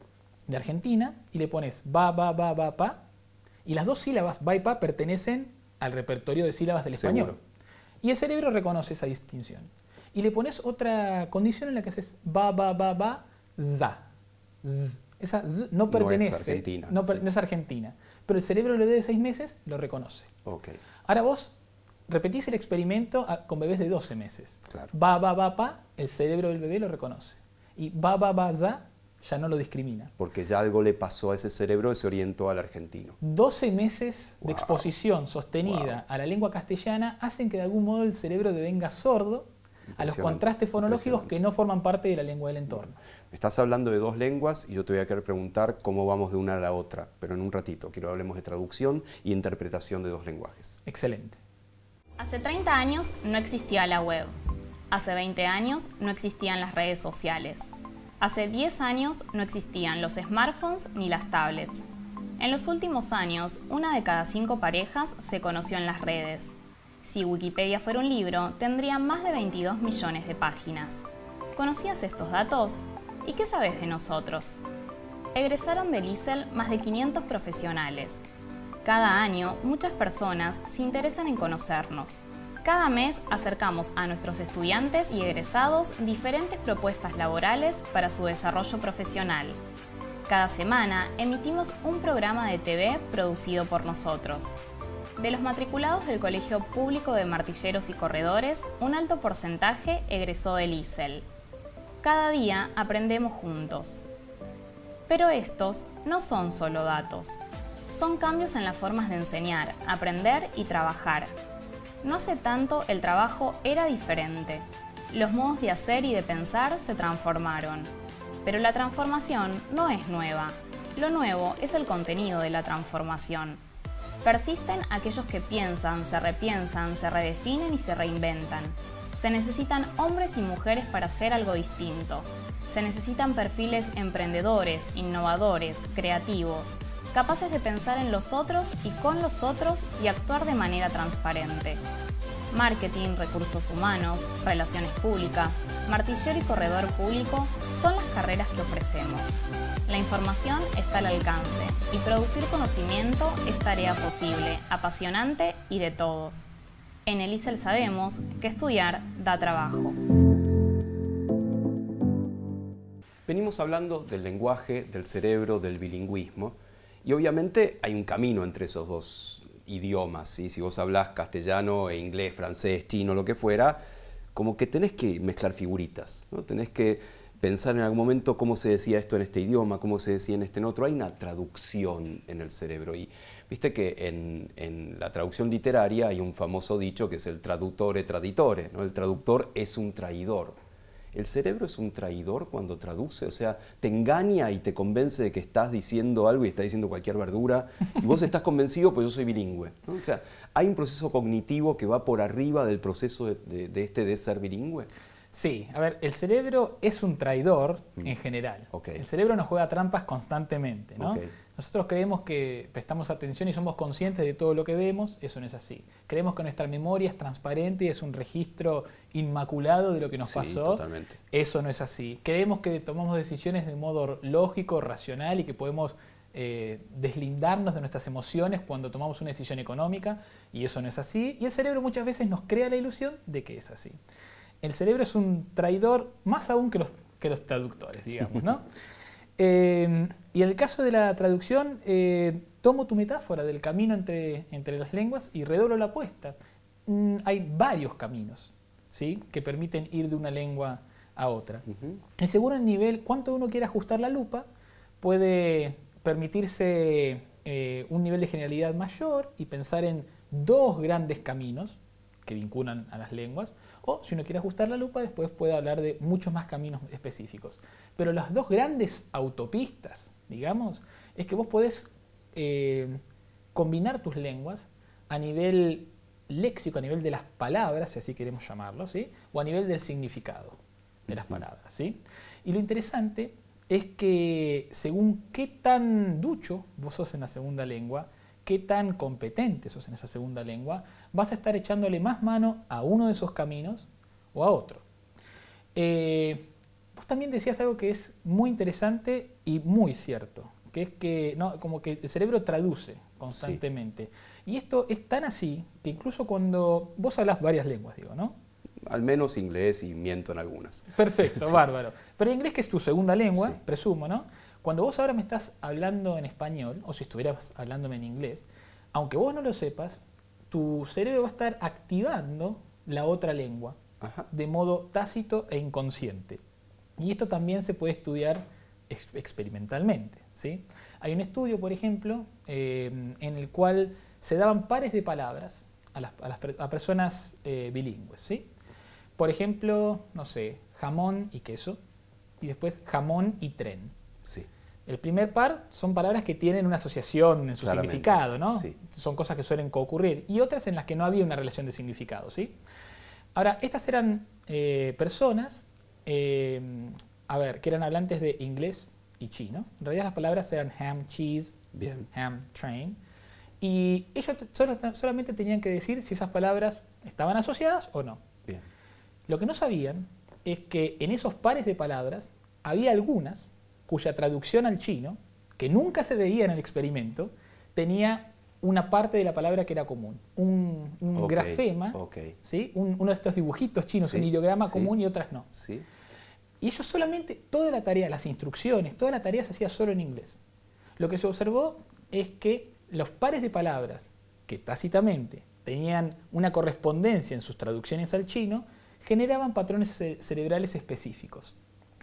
de Argentina y le pones ba ba ba ba pa. Y las dos sílabas, va y pa, pertenecen al repertorio de sílabas del español. Y el cerebro reconoce esa distinción. Y le pones otra condición en la que haces ba ba ba ba za. Z. Esa z no pertenece. No es Argentina. No, es Argentina. Pero el cerebro le de seis meses, lo reconoce. Ahora vos repetís el experimento ah, con bebés de 12 meses. Claro. ba ba pa, el cerebro del bebé lo reconoce. Y ba ba ba za, ya no lo discrimina. Porque ya algo le pasó a ese cerebro y se orientó al argentino. Doce meses de exposición sostenida a la lengua castellana hacen que de algún modo el cerebro devenga sordo a los contrastes fonológicos que no forman parte de la lengua del entorno. estás hablando de dos lenguas y yo te voy a querer preguntar cómo vamos de una a la otra, pero en un ratito. Quiero hablemos de traducción y interpretación de dos lenguajes. Excelente. Hace 30 años no existía la web. Hace 20 años no existían las redes sociales. Hace 10 años no existían los smartphones ni las tablets. En los últimos años, una de cada cinco parejas se conoció en las redes. Si Wikipedia fuera un libro, tendría más de 22 millones de páginas. ¿Conocías estos datos? ¿Y qué sabes de nosotros? Egresaron de ISEL e más de 500 profesionales. Cada año, muchas personas se interesan en conocernos, cada mes acercamos a nuestros estudiantes y egresados diferentes propuestas laborales para su desarrollo profesional. Cada semana emitimos un programa de TV producido por nosotros. De los matriculados del Colegio Público de Martilleros y Corredores, un alto porcentaje egresó del ISEL. Cada día aprendemos juntos. Pero estos no son solo datos. Son cambios en las formas de enseñar, aprender y trabajar. No hace tanto el trabajo era diferente. Los modos de hacer y de pensar se transformaron. Pero la transformación no es nueva. Lo nuevo es el contenido de la transformación. Persisten aquellos que piensan, se repiensan, se redefinen y se reinventan. Se necesitan hombres y mujeres para hacer algo distinto. Se necesitan perfiles emprendedores, innovadores, creativos, capaces de pensar en los otros y con los otros y actuar de manera transparente. Marketing, recursos humanos, relaciones públicas, martillero y corredor público son las carreras que ofrecemos. La información está al alcance y producir conocimiento es tarea posible, apasionante y de todos. En el sabemos que estudiar da trabajo. Venimos hablando del lenguaje, del cerebro, del bilingüismo, y obviamente hay un camino entre esos dos idiomas. ¿sí? Si vos hablas castellano, e inglés, francés, chino, lo que fuera, como que tenés que mezclar figuritas, ¿no? tenés que pensar en algún momento cómo se decía esto en este idioma, cómo se decía en este en otro. Hay una traducción en el cerebro. Y viste que en, en la traducción literaria hay un famoso dicho que es el traductore traditore. El traductor es un traidor. El cerebro es un traidor cuando traduce, o sea, te engaña y te convence de que estás diciendo algo y está diciendo cualquier verdura, y vos estás convencido, pues yo soy bilingüe. O sea, ¿hay un proceso cognitivo que va por arriba del proceso de, este de ser bilingüe? Sí, a ver, el cerebro es un traidor mm. en general. El cerebro nos juega trampas constantemente, ¿no? Nosotros creemos que prestamos atención y somos conscientes de todo lo que vemos, eso no es así. Creemos que nuestra memoria es transparente y es un registro inmaculado de lo que nos pasó. Eso no es así. Creemos que tomamos decisiones de modo lógico, racional y que podemos eh, deslindarnos de nuestras emociones cuando tomamos una decisión económica y eso no es así. Y el cerebro muchas veces nos crea la ilusión de que es así. El cerebro es un traidor más aún que los, que los traductores, digamos, ¿no? Em, y en el caso de la traducción, eh, tomo tu metáfora del camino entre, las lenguas y redoblo la apuesta. Mm, hay varios caminos ¿sí? que permiten ir de una lengua a otra. según el nivel, cuanto uno quiere ajustar la lupa, puede permitirse eh, un nivel de generalidad mayor y pensar en dos grandes caminos que vinculan a las lenguas, o si uno quiere ajustar la lupa, después puede hablar de muchos más caminos específicos. Pero las dos grandes autopistas, digamos, es que vos podés eh, combinar tus lenguas a nivel léxico, a nivel de las palabras, si así queremos llamarlo, ¿sí? o a nivel del significado de las palabras. ¿sí? Y lo interesante es que según qué tan ducho vos sos en la segunda lengua, qué tan competente sos en esa segunda lengua, vas a estar echándole más mano a uno de esos caminos o a otro. Eh, vos también decías algo que es muy interesante y muy cierto, que es que como que el cerebro traduce constantemente. Y esto es tan así que incluso cuando vos hablas varias lenguas, digo, ¿no? Al menos inglés y miento en algunas. Perfecto, bárbaro. Pero inglés que es tu segunda lengua, presumo, ¿no? Cuando vos ahora me estás hablando en español, o si estuvieras hablándome en inglés, aunque vos no lo sepas, tu cerebro va a estar activando la otra lengua de modo tácito e inconsciente. Y esto también se puede estudiar experimentalmente. Hay un estudio, por ejemplo, eh, en el cual se daban pares de palabras a, personas eh, bilingües. ¿sí? Por ejemplo, no sé, jamón y queso, y después jamón y tren. Sí. El primer par son palabras que tienen una asociación en su significado, ¿no? Son cosas que suelen coocurrir y otras en las que no había una relación de significado, ¿sí? Ahora, estas eran eh, personas, eh, a ver, que eran hablantes de inglés y chino. En realidad las palabras eran ham, cheese, ham, train. Y ellos solamente tenían que decir si esas palabras estaban asociadas o no. Bien. Lo que no sabían es que en esos pares de palabras había algunas cuya traducción al chino, que nunca se veía en el experimento, tenía una parte de la palabra que era común, un, grafema, uno de estos dibujitos chinos, un ideograma común y otras no. Y ellos solamente, toda la tarea, las instrucciones, toda la tarea se hacía solo en inglés. Lo que se observó es que los pares de palabras que tácitamente tenían una correspondencia en sus traducciones al chino, generaban patrones cerebrales específicos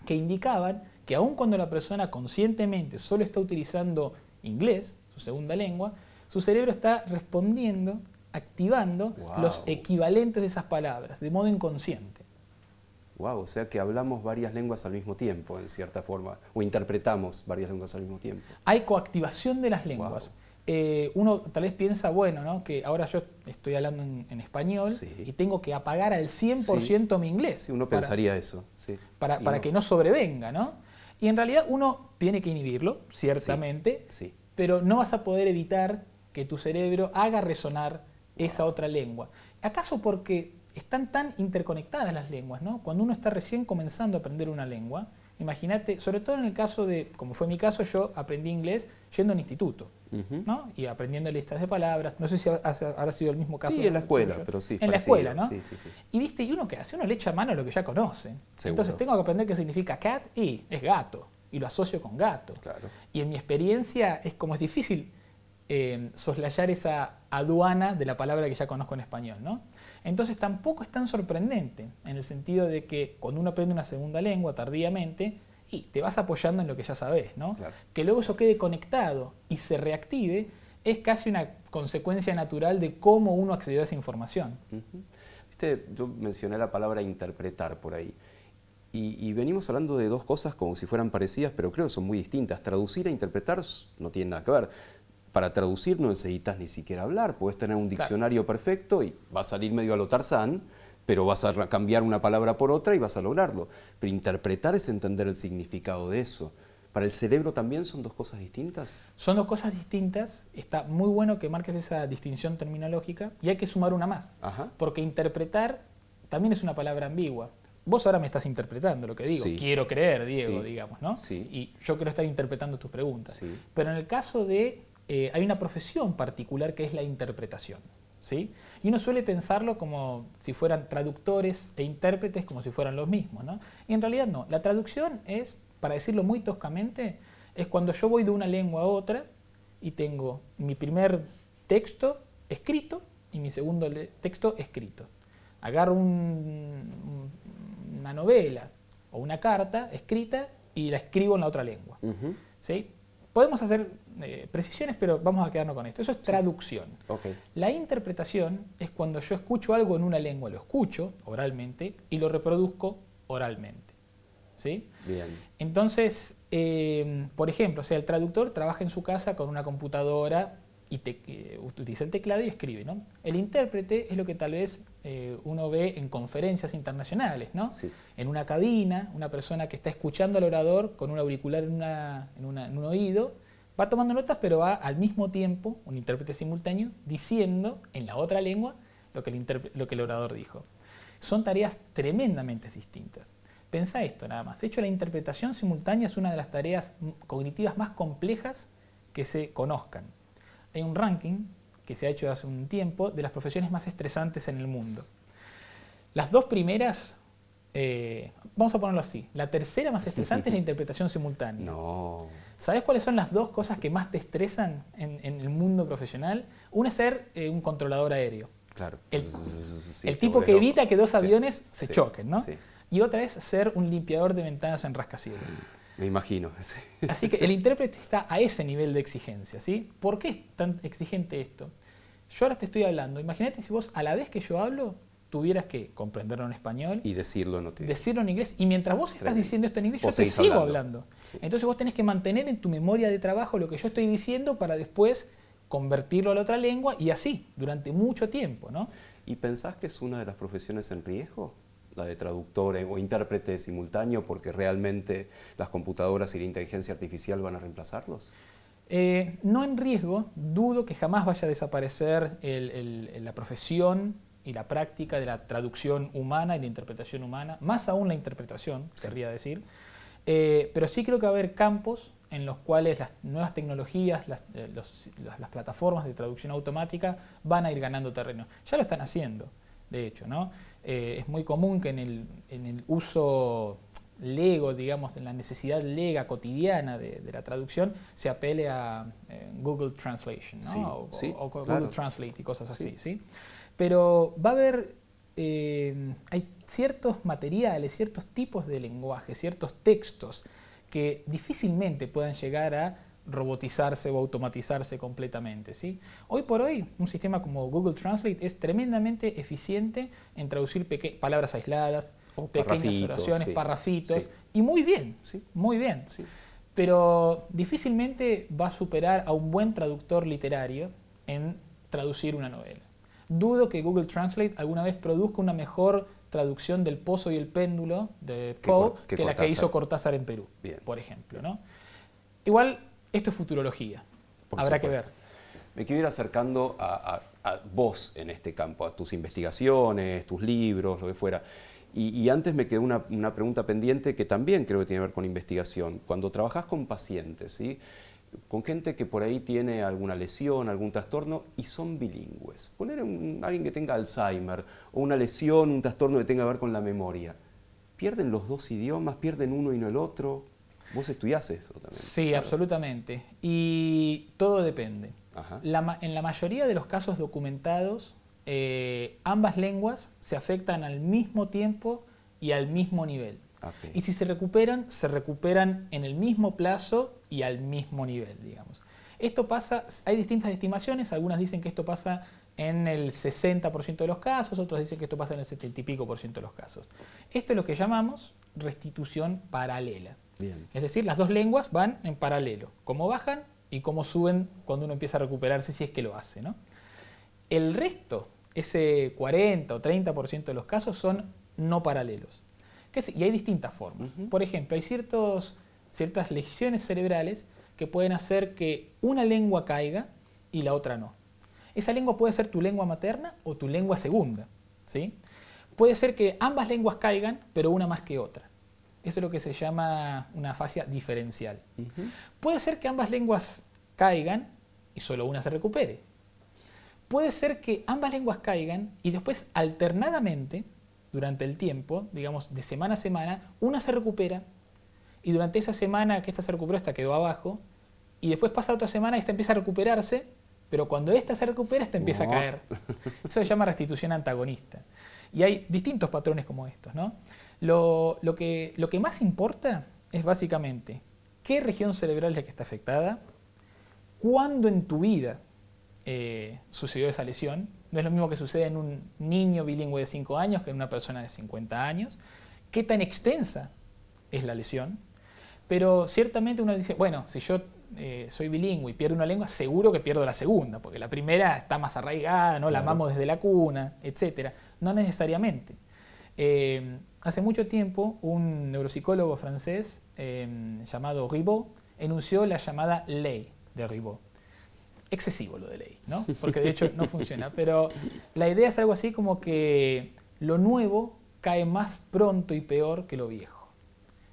que indicaban que aun cuando la persona conscientemente solo está utilizando inglés, su segunda lengua, su cerebro está respondiendo, activando los equivalentes de esas palabras, de modo inconsciente. Wow, o sea que hablamos varias lenguas al mismo tiempo, en cierta forma, o interpretamos varias lenguas al mismo tiempo. Hay coactivación de las lenguas. Eh, uno tal vez piensa, bueno, ¿no? que ahora yo estoy hablando en, español y tengo que apagar al 100% mi inglés. uno pensaría eso. Para, para que no sobrevenga, ¿no? Y en realidad uno tiene que inhibirlo, ciertamente, sí, pero no vas a poder evitar que tu cerebro haga resonar esa otra lengua. ¿Acaso porque están tan interconectadas las lenguas, Cuando uno está recién comenzando a aprender una lengua, imagínate, sobre todo en el caso de, como fue mi caso, yo aprendí inglés yendo en instituto ¿no? y aprendiendo listas de palabras. No sé si habrá sido el mismo caso. Sí, en la escuela, pero sí. En la escuela, ¿no? Sí, sí, sí. Y viste, y uno que hace, uno le echa mano a lo que ya conoce. Entonces tengo que aprender qué significa cat y es gato, y lo asocio con gato. Claro. Y en mi experiencia es como es difícil eh, soslayar esa aduana de la palabra que ya conozco en español, ¿no? Entonces tampoco es tan sorprendente, en el sentido de que cuando uno aprende una segunda lengua tardíamente, te vas apoyando en lo que ya sabes, ¿no? Que luego eso quede conectado y se reactive es casi una consecuencia natural de cómo uno accedió a esa información. Viste, yo mencioné la palabra interpretar por ahí. Y, venimos hablando de dos cosas como si fueran parecidas, pero creo que son muy distintas. Traducir e interpretar no tiene nada que ver. Para traducir no necesitas ni siquiera hablar, puedes tener un diccionario perfecto y va a salir medio a lo Tarzán, pero vas a cambiar una palabra por otra y vas a lograrlo. Pero interpretar es entender el significado de eso. ¿Para el cerebro también son dos cosas distintas? Son dos cosas distintas. Está muy bueno que marques esa distinción terminológica y hay que sumar una más. Porque interpretar también es una palabra ambigua. Vos ahora me estás interpretando lo que digo. Quiero creer, Diego, digamos, ¿no? Y yo quiero estar interpretando tus preguntas. Pero en el caso de... Eh, hay una profesión particular que es la interpretación. Y uno suele pensarlo como si fueran traductores e intérpretes, como si fueran los mismos. ¿no? Y en realidad no. La traducción es, para decirlo muy toscamente, es cuando yo voy de una lengua a otra y tengo mi primer texto escrito y mi segundo texto escrito. Agarro un, una novela o una carta escrita y la escribo en la otra lengua. ¿Sí? Podemos hacer eh, precisiones, pero vamos a quedarnos con esto. Eso es traducción. La interpretación es cuando yo escucho algo en una lengua, lo escucho oralmente y lo reproduzco oralmente. ¿Sí? Bien. Entonces, eh, por ejemplo, o sea, el traductor trabaja en su casa con una computadora y te, utiliza el teclado y escribe, ¿no? El intérprete es lo que tal vez eh, uno ve en conferencias internacionales, ¿no? En una cabina, una persona que está escuchando al orador con un auricular en un oído va tomando notas, pero va al mismo tiempo, un intérprete simultáneo, diciendo en la otra lengua lo que el, lo que el orador dijo. Son tareas tremendamente distintas. Pensa esto nada más. De hecho, la interpretación simultánea es una de las tareas cognitivas más complejas que se conozcan. Hay un ranking que se ha hecho hace un tiempo de las profesiones más estresantes en el mundo. Las dos primeras, eh, vamos a ponerlo así, la tercera más estresante es la interpretación simultánea. No. ¿Sabes cuáles son las dos cosas que más te estresan en, el mundo profesional? Una es ser eh, un controlador aéreo. Claro. El, tipo que evita que dos aviones se choquen, ¿no? Y otra es ser un limpiador de ventanas en rascacielos. Me imagino. Así que el intérprete está a ese nivel de exigencia, ¿sí? ¿Por qué es tan exigente esto? Yo ahora te estoy hablando. Imagínate si vos a la vez que yo hablo tuvieras que comprenderlo en español. Y decirlo en otro Decirlo en inglés. Y mientras vos estás diciendo esto en inglés, yo te sigo hablando. Entonces vos tenés que mantener en tu memoria de trabajo lo que yo estoy diciendo para después convertirlo a la otra lengua y así, durante mucho tiempo. ¿Y pensás que es una de las profesiones en riesgo? la de traductor o intérprete simultáneo porque realmente las computadoras y la inteligencia artificial van a reemplazarlos? Eh, no en riesgo, dudo que jamás vaya a desaparecer la profesión y la práctica de la traducción humana y la interpretación humana, más aún la interpretación, querría decir. Eh, pero sí creo que va a haber campos en los cuales las nuevas tecnologías, eh, las, plataformas de traducción automática van a ir ganando terreno. Ya lo están haciendo, de hecho, ¿no? Eh, es muy común que en el, uso lego, digamos, en la necesidad lega cotidiana de, la traducción, se apele a Google Translation, ¿no? o, Google Translate y cosas así, ¿sí? Pero va a haber, eh, hay ciertos materiales, ciertos tipos de lenguaje, ciertos textos que difícilmente puedan llegar a robotizarse o automatizarse completamente. ¿sí? Hoy por hoy, un sistema como Google Translate es tremendamente eficiente en traducir palabras aisladas, pequeñas oraciones, parrafitos, y muy bien, ¿sí? muy bien. Pero difícilmente va a superar a un buen traductor literario en traducir una novela. Dudo que Google Translate alguna vez produzca una mejor traducción del Pozo y el Péndulo de Poe que, la que hizo Cortázar en Perú, por ejemplo. ¿no? Igual, esto es futurología. Habrá que ver. Me quiero ir acercando a, vos en este campo, a tus investigaciones, tus libros, lo que fuera. Y, antes me quedó una, pregunta pendiente que también creo que tiene que ver con investigación. Cuando trabajas con pacientes, ¿sí? con gente que por ahí tiene alguna lesión, algún trastorno y son bilingües. Poner a alguien que tenga Alzheimer o una lesión, un trastorno que tenga que ver con la memoria. ¿Pierden los dos idiomas? ¿Pierden uno y no el otro? Vos estudiás eso también. Sí, absolutamente. Y todo depende. en la mayoría de los casos documentados, eh, ambas lenguas se afectan al mismo tiempo y al mismo nivel. Y si se recuperan, se recuperan en el mismo plazo y al mismo nivel, digamos. Esto pasa, hay distintas estimaciones, algunas dicen que esto pasa en el 60% de los casos, otras dicen que esto pasa en el 70 y pico por ciento de los casos. Esto es lo que llamamos restitución paralela. Es decir, las dos lenguas van en paralelo, cómo bajan y cómo suben cuando uno empieza a recuperarse, si es que lo hace. El resto, ese 40 o 30% de los casos, son no paralelos y hay distintas formas. Por ejemplo, hay ciertas lesiones cerebrales que pueden hacer que una lengua caiga y la otra no. Esa lengua puede ser tu lengua materna o tu lengua segunda. ¿sí? Puede ser que ambas lenguas caigan, pero una más que otra. Eso es lo que se llama una fascia diferencial. Puede ser que ambas lenguas caigan y solo una se recupere. Puede ser que ambas lenguas caigan y después alternadamente durante el tiempo, digamos, de semana a semana, una se recupera y durante esa semana que esta se recuperó, esta quedó abajo, y después pasa otra semana y esta empieza a recuperarse, pero cuando esta se recupera, esta empieza a caer. Eso se llama restitución antagonista. Y hay distintos patrones como estos, ¿no? Lo, que, lo que más importa es básicamente qué región cerebral es la que está afectada, cuándo en tu vida eh, sucedió esa lesión, no es lo mismo que sucede en un niño bilingüe de 5 años que en una persona de 50 años. ¿Qué tan extensa es la lesión? Pero ciertamente uno dice, bueno, si yo eh, soy bilingüe y pierdo una lengua, seguro que pierdo la segunda, porque la primera está más arraigada, ¿no? la amamos desde la cuna, etc. No necesariamente. Eh, hace mucho tiempo, un neuropsicólogo francés eh, llamado Ribot enunció la llamada ley de Ribot excesivo lo de ley, ¿no? Porque de hecho no funciona. Pero la idea es algo así como que lo nuevo cae más pronto y peor que lo viejo.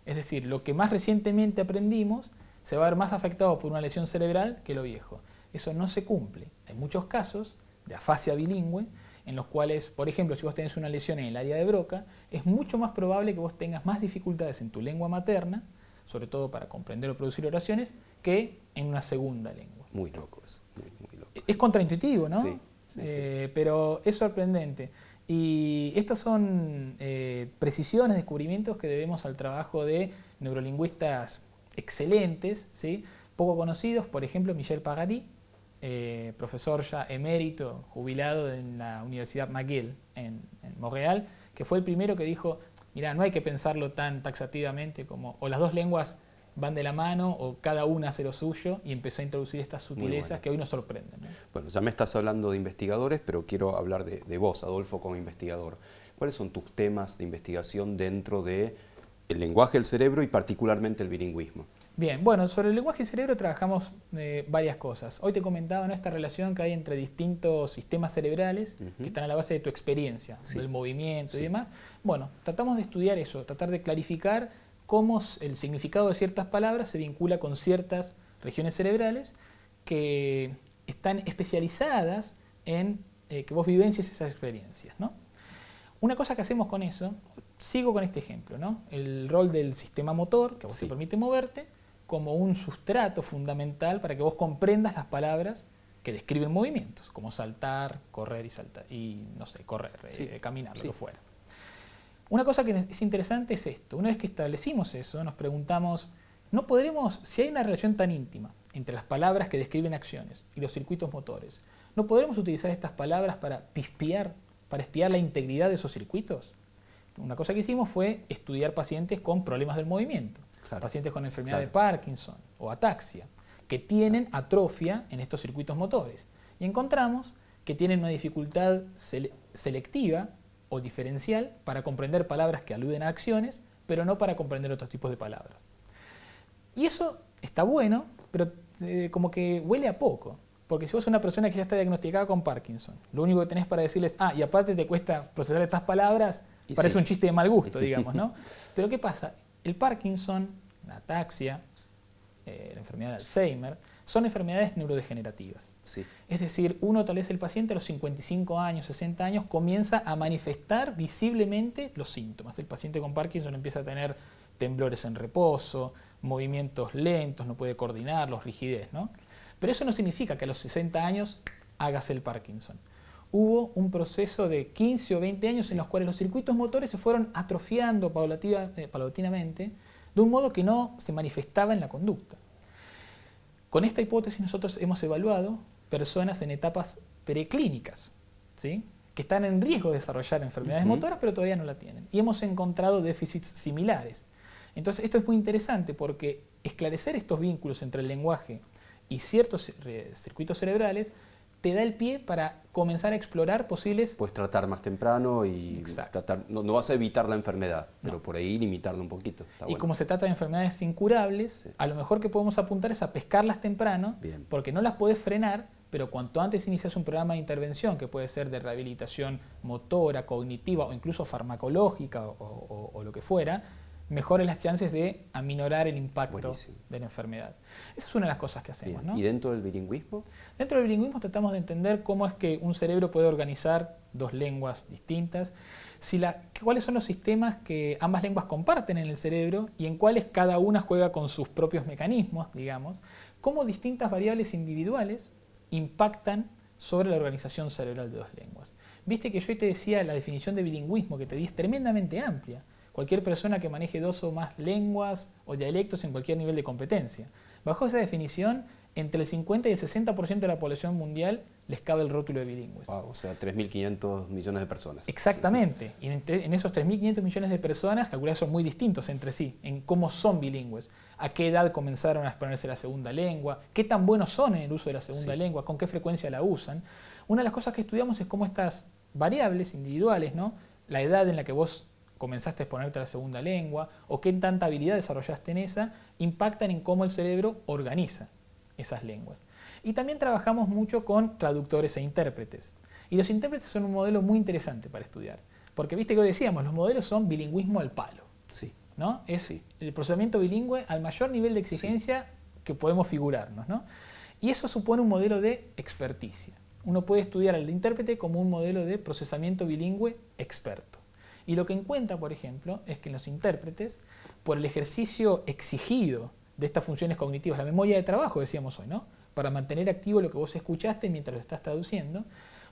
Es decir, lo que más recientemente aprendimos se va a ver más afectado por una lesión cerebral que lo viejo. Eso no se cumple. Hay muchos casos de afasia bilingüe en los cuales, por ejemplo, si vos tenés una lesión en el área de broca, es mucho más probable que vos tengas más dificultades en tu lengua materna, sobre todo para comprender o producir oraciones, que en una segunda lengua muy loco Es contraintuitivo, ¿no? Sí. Eh, pero es sorprendente. Y estos son eh, precisiones, descubrimientos que debemos al trabajo de neurolingüistas excelentes, ¿sí? poco conocidos, por ejemplo, Michel Pagatí, eh, profesor ya emérito, jubilado en la Universidad McGill en, en Montreal, que fue el primero que dijo, mira, no hay que pensarlo tan taxativamente como o las dos lenguas van de la mano o cada una hace lo suyo y empezó a introducir estas sutilezas que hoy nos sorprenden. Bueno, ya me estás hablando de investigadores, pero quiero hablar de, de, vos, Adolfo, como investigador. ¿Cuáles son tus temas de investigación dentro de el lenguaje del cerebro y particularmente el bilingüismo? Bien, bueno, sobre el lenguaje y cerebro trabajamos eh, varias cosas. Hoy te comentaba ¿no? esta relación que hay entre distintos sistemas cerebrales que están a la base de tu experiencia, del movimiento y demás. Bueno, tratamos de estudiar eso, tratar de clarificar cómo el significado de ciertas palabras se vincula con ciertas regiones cerebrales que están especializadas en eh, que vos vivencias esas experiencias. ¿no? Una cosa que hacemos con eso, sigo con este ejemplo, ¿no? el rol del sistema motor, que vos te permite moverte, como un sustrato fundamental para que vos comprendas las palabras que describen movimientos, como saltar, correr y saltar, y no sé, correr, eh, caminar, lo que fuera. Una cosa que es interesante es esto. Una vez que establecimos eso, nos preguntamos, ¿no podremos, si hay una relación tan íntima entre las palabras que describen acciones y los circuitos motores, ¿no podremos utilizar estas palabras para pispear, para espiar la integridad de esos circuitos? Una cosa que hicimos fue estudiar pacientes con problemas del movimiento, pacientes con enfermedad de Parkinson o ataxia, que tienen atrofia en estos circuitos motores. Y encontramos que tienen una dificultad selectiva o diferencial para comprender palabras que aluden a acciones, pero no para comprender otros tipos de palabras. Y eso está bueno, pero eh, como que huele a poco. Porque si vos sos una persona que ya está diagnosticada con Parkinson, lo único que tenés para decirles, ah, y aparte te cuesta procesar estas palabras, parece un chiste de mal gusto, digamos, ¿no? pero ¿qué pasa? El Parkinson, la ataxia, eh, la enfermedad de Alzheimer, son enfermedades neurodegenerativas. Es decir, uno tal vez el paciente a los 55 años, 60 años, comienza a manifestar visiblemente los síntomas. El paciente con Parkinson empieza a tener temblores en reposo, movimientos lentos, no puede coordinarlos, rigidez, ¿no? Pero eso no significa que a los 60 años hagas el Parkinson. Hubo un proceso de 15 o 20 años en los cuales los circuitos motores se fueron atrofiando eh, paulatinamente, de un modo que no se manifestaba en la conducta. Con esta hipótesis nosotros hemos evaluado personas en etapas preclínicas, ¿sí? que están en riesgo de desarrollar enfermedades motoras, pero todavía no la tienen. Y hemos encontrado déficits similares. Entonces, esto es muy interesante porque esclarecer estos vínculos entre el lenguaje y ciertos eh, circuitos cerebrales te da el pie para comenzar a explorar posibles... Puedes tratar más temprano y no, vas a evitar la enfermedad, pero por ahí limitarla un poquito. y como se trata de enfermedades incurables, a lo mejor que podemos apuntar es a pescarlas temprano, porque no las puedes frenar, pero cuanto antes inicias un programa de intervención, que puede ser de rehabilitación motora, cognitiva o incluso farmacológica o lo que fuera, Mejore las chances de aminorar el impacto de la enfermedad. Esa es una de las cosas que hacemos. ¿no? ¿Y dentro del bilingüismo? Dentro del bilingüismo tratamos de entender cómo es que un cerebro puede organizar dos lenguas distintas, si cuáles son los sistemas que ambas lenguas comparten en el cerebro y en cuáles cada una juega con sus propios mecanismos, digamos, cómo distintas variables individuales impactan sobre la organización cerebral de dos lenguas. Viste que yo te decía la definición de bilingüismo que te di es tremendamente amplia cualquier persona que maneje dos o más lenguas o dialectos en cualquier nivel de competencia. Bajo esa definición, entre el 50 y el 60% de la población mundial les cabe el rótulo de bilingües. o sea, 3.500 millones de personas. Exactamente. Y en, esos 3.500 millones de personas, calculados son muy distintos entre sí, en cómo son bilingües, a qué edad comenzaron a exponerse la segunda lengua, qué tan buenos son en el uso de la segunda lengua, con qué frecuencia la usan. Una de las cosas que estudiamos es cómo estas variables individuales, ¿no? la edad en la que vos comenzaste a exponerte a la segunda lengua o qué tanta habilidad desarrollaste en esa, impactan en cómo el cerebro organiza esas lenguas. Y también trabajamos mucho con traductores e intérpretes. Y los intérpretes son un modelo muy interesante para estudiar. Porque viste que hoy decíamos, los modelos son bilingüismo al palo. Sí. ¿no? Es el procesamiento bilingüe al mayor nivel de exigencia que podemos figurarnos. ¿no? Y eso supone un modelo de experticia. Uno puede estudiar al intérprete como un modelo de procesamiento bilingüe experto. Y lo que encuentra, por ejemplo, es que los intérpretes, por el ejercicio exigido de estas funciones cognitivas, la memoria de trabajo, decíamos hoy, ¿no? Para mantener activo lo que vos escuchaste mientras lo estás traduciendo,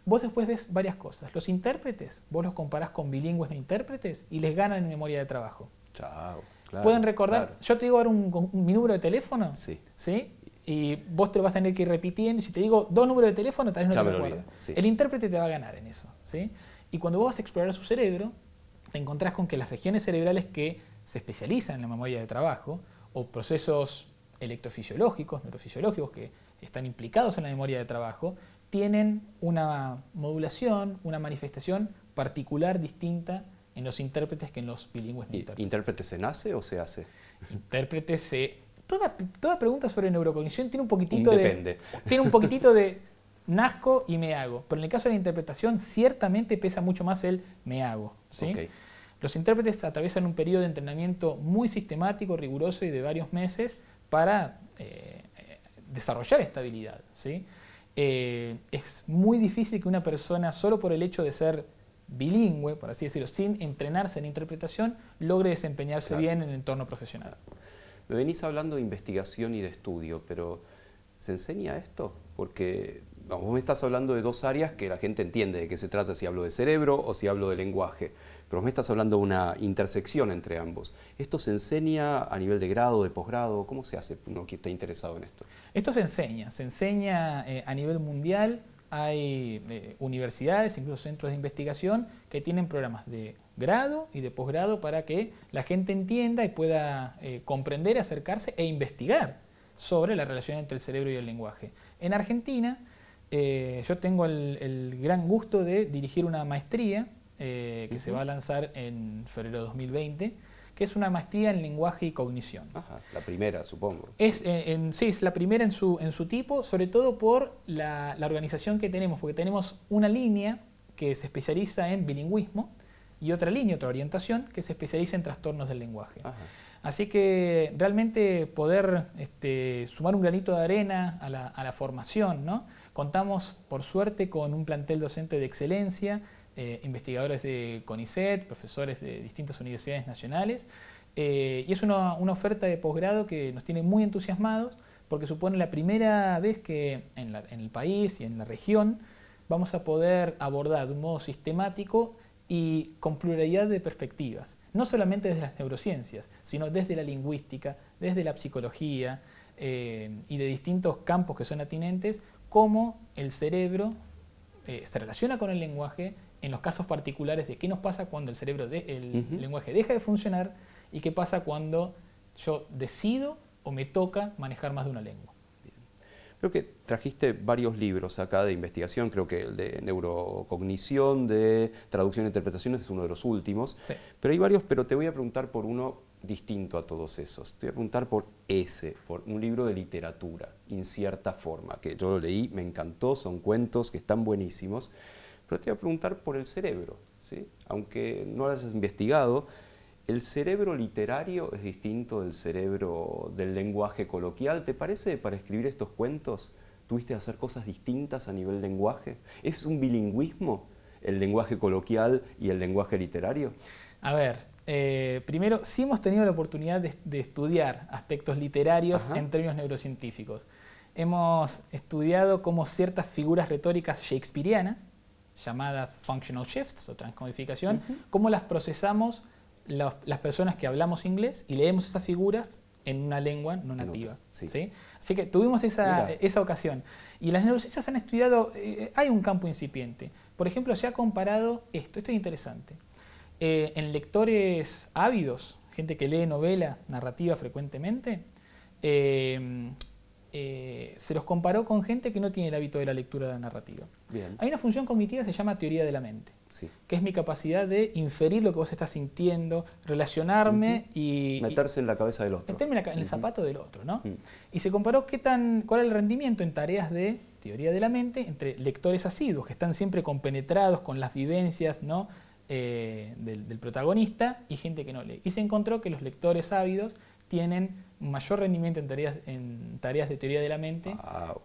vos después ves varias cosas. Los intérpretes, vos los comparás con bilingües no intérpretes y les ganan en memoria de trabajo. Chao. Claro, Pueden recordar, yo te digo ahora un, mi número de teléfono, sí. ¿sí? y vos te lo vas a tener que ir repitiendo. Si te digo dos números de teléfono, tal vez no te lo El intérprete te va a ganar en eso. ¿sí? Y cuando vos vas a explorar su cerebro, te encontrás con que las regiones cerebrales que se especializan en la memoria de trabajo o procesos electrofisiológicos, neurofisiológicos que están implicados en la memoria de trabajo, tienen una modulación, una manifestación particular, distinta en los intérpretes que en los bilingües no intérpretes. ¿Intérprete se nace o se hace? Intérprete se... Toda, pregunta sobre neurocognición tiene un poquitito Depende. Tiene un poquitito de nazco y me hago. Pero en el caso de la interpretación ciertamente pesa mucho más el me hago. Los intérpretes atraviesan un periodo de entrenamiento muy sistemático, riguroso y de varios meses para eh, eh, desarrollar esta habilidad. Eh, es muy difícil que una persona, solo por el hecho de ser bilingüe, por así decirlo, sin entrenarse en interpretación, logre desempeñarse bien en el entorno profesional. Me venís hablando de investigación y de estudio, pero ¿se enseña esto? Porque vos me estás hablando de dos áreas que la gente entiende de qué se trata si hablo de cerebro o si hablo de lenguaje, pero vos me estás hablando de una intersección entre ambos. ¿Esto se enseña a nivel de grado, de posgrado? ¿Cómo se hace uno que está interesado en esto? Esto se enseña, se enseña eh, a nivel mundial. Hay eh, universidades, incluso centros de investigación, que tienen programas de grado y de posgrado para que la gente entienda y pueda eh, comprender, acercarse e investigar sobre la relación entre el cerebro y el lenguaje. En Argentina, eh, yo tengo el, gran gusto de dirigir una maestría eh, que se va a lanzar en febrero de 2020, que es una maestría en lenguaje y cognición. la primera, supongo. Eh, sí, es la primera en su, tipo, sobre todo por la, organización que tenemos, porque tenemos una línea que se especializa en bilingüismo y otra línea, otra orientación, que se especializa en trastornos del lenguaje. Así que realmente poder este, sumar un granito de arena a la, a la formación, ¿no? Contamos, por suerte, con un plantel docente de excelencia, eh, investigadores de CONICET, profesores de distintas universidades nacionales, eh, y es una, oferta de posgrado que nos tiene muy entusiasmados porque supone la primera vez que en, el país y en la región vamos a poder abordar de un modo sistemático y con pluralidad de perspectivas, no solamente desde las neurociencias, sino desde la lingüística, desde la psicología eh, y de distintos campos que son atinentes, cómo el cerebro eh, se relaciona con el lenguaje en los casos particulares de qué nos pasa cuando el cerebro, lenguaje deja de funcionar y qué pasa cuando yo decido o me toca manejar más de una lengua. Creo que trajiste varios libros acá de investigación, creo que el de neurocognición, de traducción e interpretación es uno de los últimos, pero hay varios, pero te voy a preguntar por uno distinto a todos esos. Te voy a preguntar por ese, por un libro de literatura, en cierta forma, que yo lo leí, me encantó, son cuentos que están buenísimos, pero te voy a preguntar por el cerebro. ¿sí? Aunque no lo hayas investigado, ¿El cerebro literario es distinto del cerebro del lenguaje coloquial? ¿Te parece para escribir estos cuentos tuviste que hacer cosas distintas a nivel lenguaje? ¿Es un bilingüismo el lenguaje coloquial y el lenguaje literario? A ver, eh, primero, sí hemos tenido la oportunidad de, estudiar aspectos literarios en términos neurocientíficos. Hemos estudiado cómo ciertas figuras retóricas shakespearianas, llamadas functional shifts o transcodificación, cómo las procesamos las personas que hablamos inglés y leemos esas figuras en una lengua no nativa. Así que tuvimos esa, ocasión. Y las neurociencias han estudiado, eh, eh, hay un campo incipiente. Por ejemplo, se ha comparado esto, esto es interesante, eh, en lectores ávidos, gente que lee novela, narrativa frecuentemente, em, eh, se los comparó con gente que no tiene el hábito de la lectura de la narrativa. Hay una función cognitiva que se llama teoría de la mente, que es mi capacidad de inferir lo que vos estás sintiendo, relacionarme y... Meterse en la cabeza del otro. Meterme en, el zapato del otro, ¿no? Mm. Y se comparó qué tan, cuál era el rendimiento en tareas de teoría de la mente entre lectores asiduos, que están siempre compenetrados con las vivencias, ¿no? Eh, del, protagonista y gente que no lee. Y se encontró que los lectores ávidos tienen mayor rendimiento en tareas, de teoría de la mente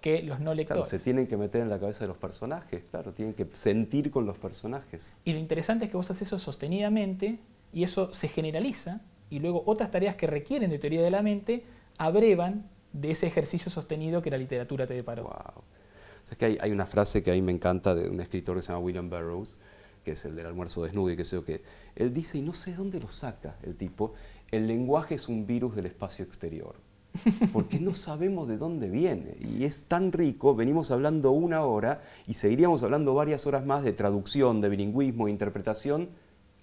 que los no lectores. Claro, se tienen que meter en la cabeza de los personajes, claro, tienen que sentir con los personajes. Y lo interesante es que vos haces eso sostenidamente y eso se generaliza y luego otras tareas que requieren de teoría de la mente abrevan de ese ejercicio sostenido que la literatura te deparó. O que hay, una frase que a mí me encanta de un escritor que se llama William Burroughs, que es el del almuerzo desnudo y qué sé yo qué, él dice, y no sé dónde lo saca el tipo, el lenguaje es un virus del espacio exterior, porque no sabemos de dónde viene, y es tan rico, venimos hablando una hora y seguiríamos hablando varias horas más de traducción, de bilingüismo, de interpretación,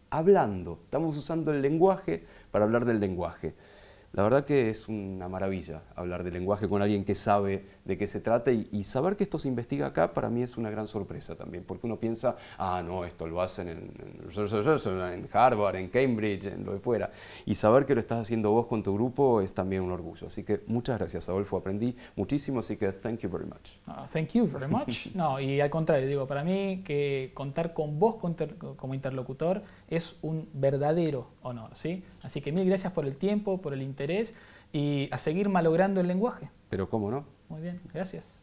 hablando, estamos usando el lenguaje para hablar del lenguaje. La verdad que es una maravilla hablar del lenguaje con alguien que sabe de qué se trata y, saber que esto se investiga acá para mí es una gran sorpresa también, porque uno piensa, ah, no, esto lo hacen en, en, Harvard, en Cambridge, en lo de fuera. Y saber que lo estás haciendo vos con tu grupo es también un orgullo. Así que muchas gracias, Adolfo. Aprendí muchísimo, así que thank you very much. Ah, thank you very much. No, y al contrario, digo, para mí que contar con vos como interlocutor es un verdadero honor, ¿sí? Así que mil gracias por el tiempo, por el interés y a seguir malogrando el lenguaje. Pero cómo no. Muy bien, gracias.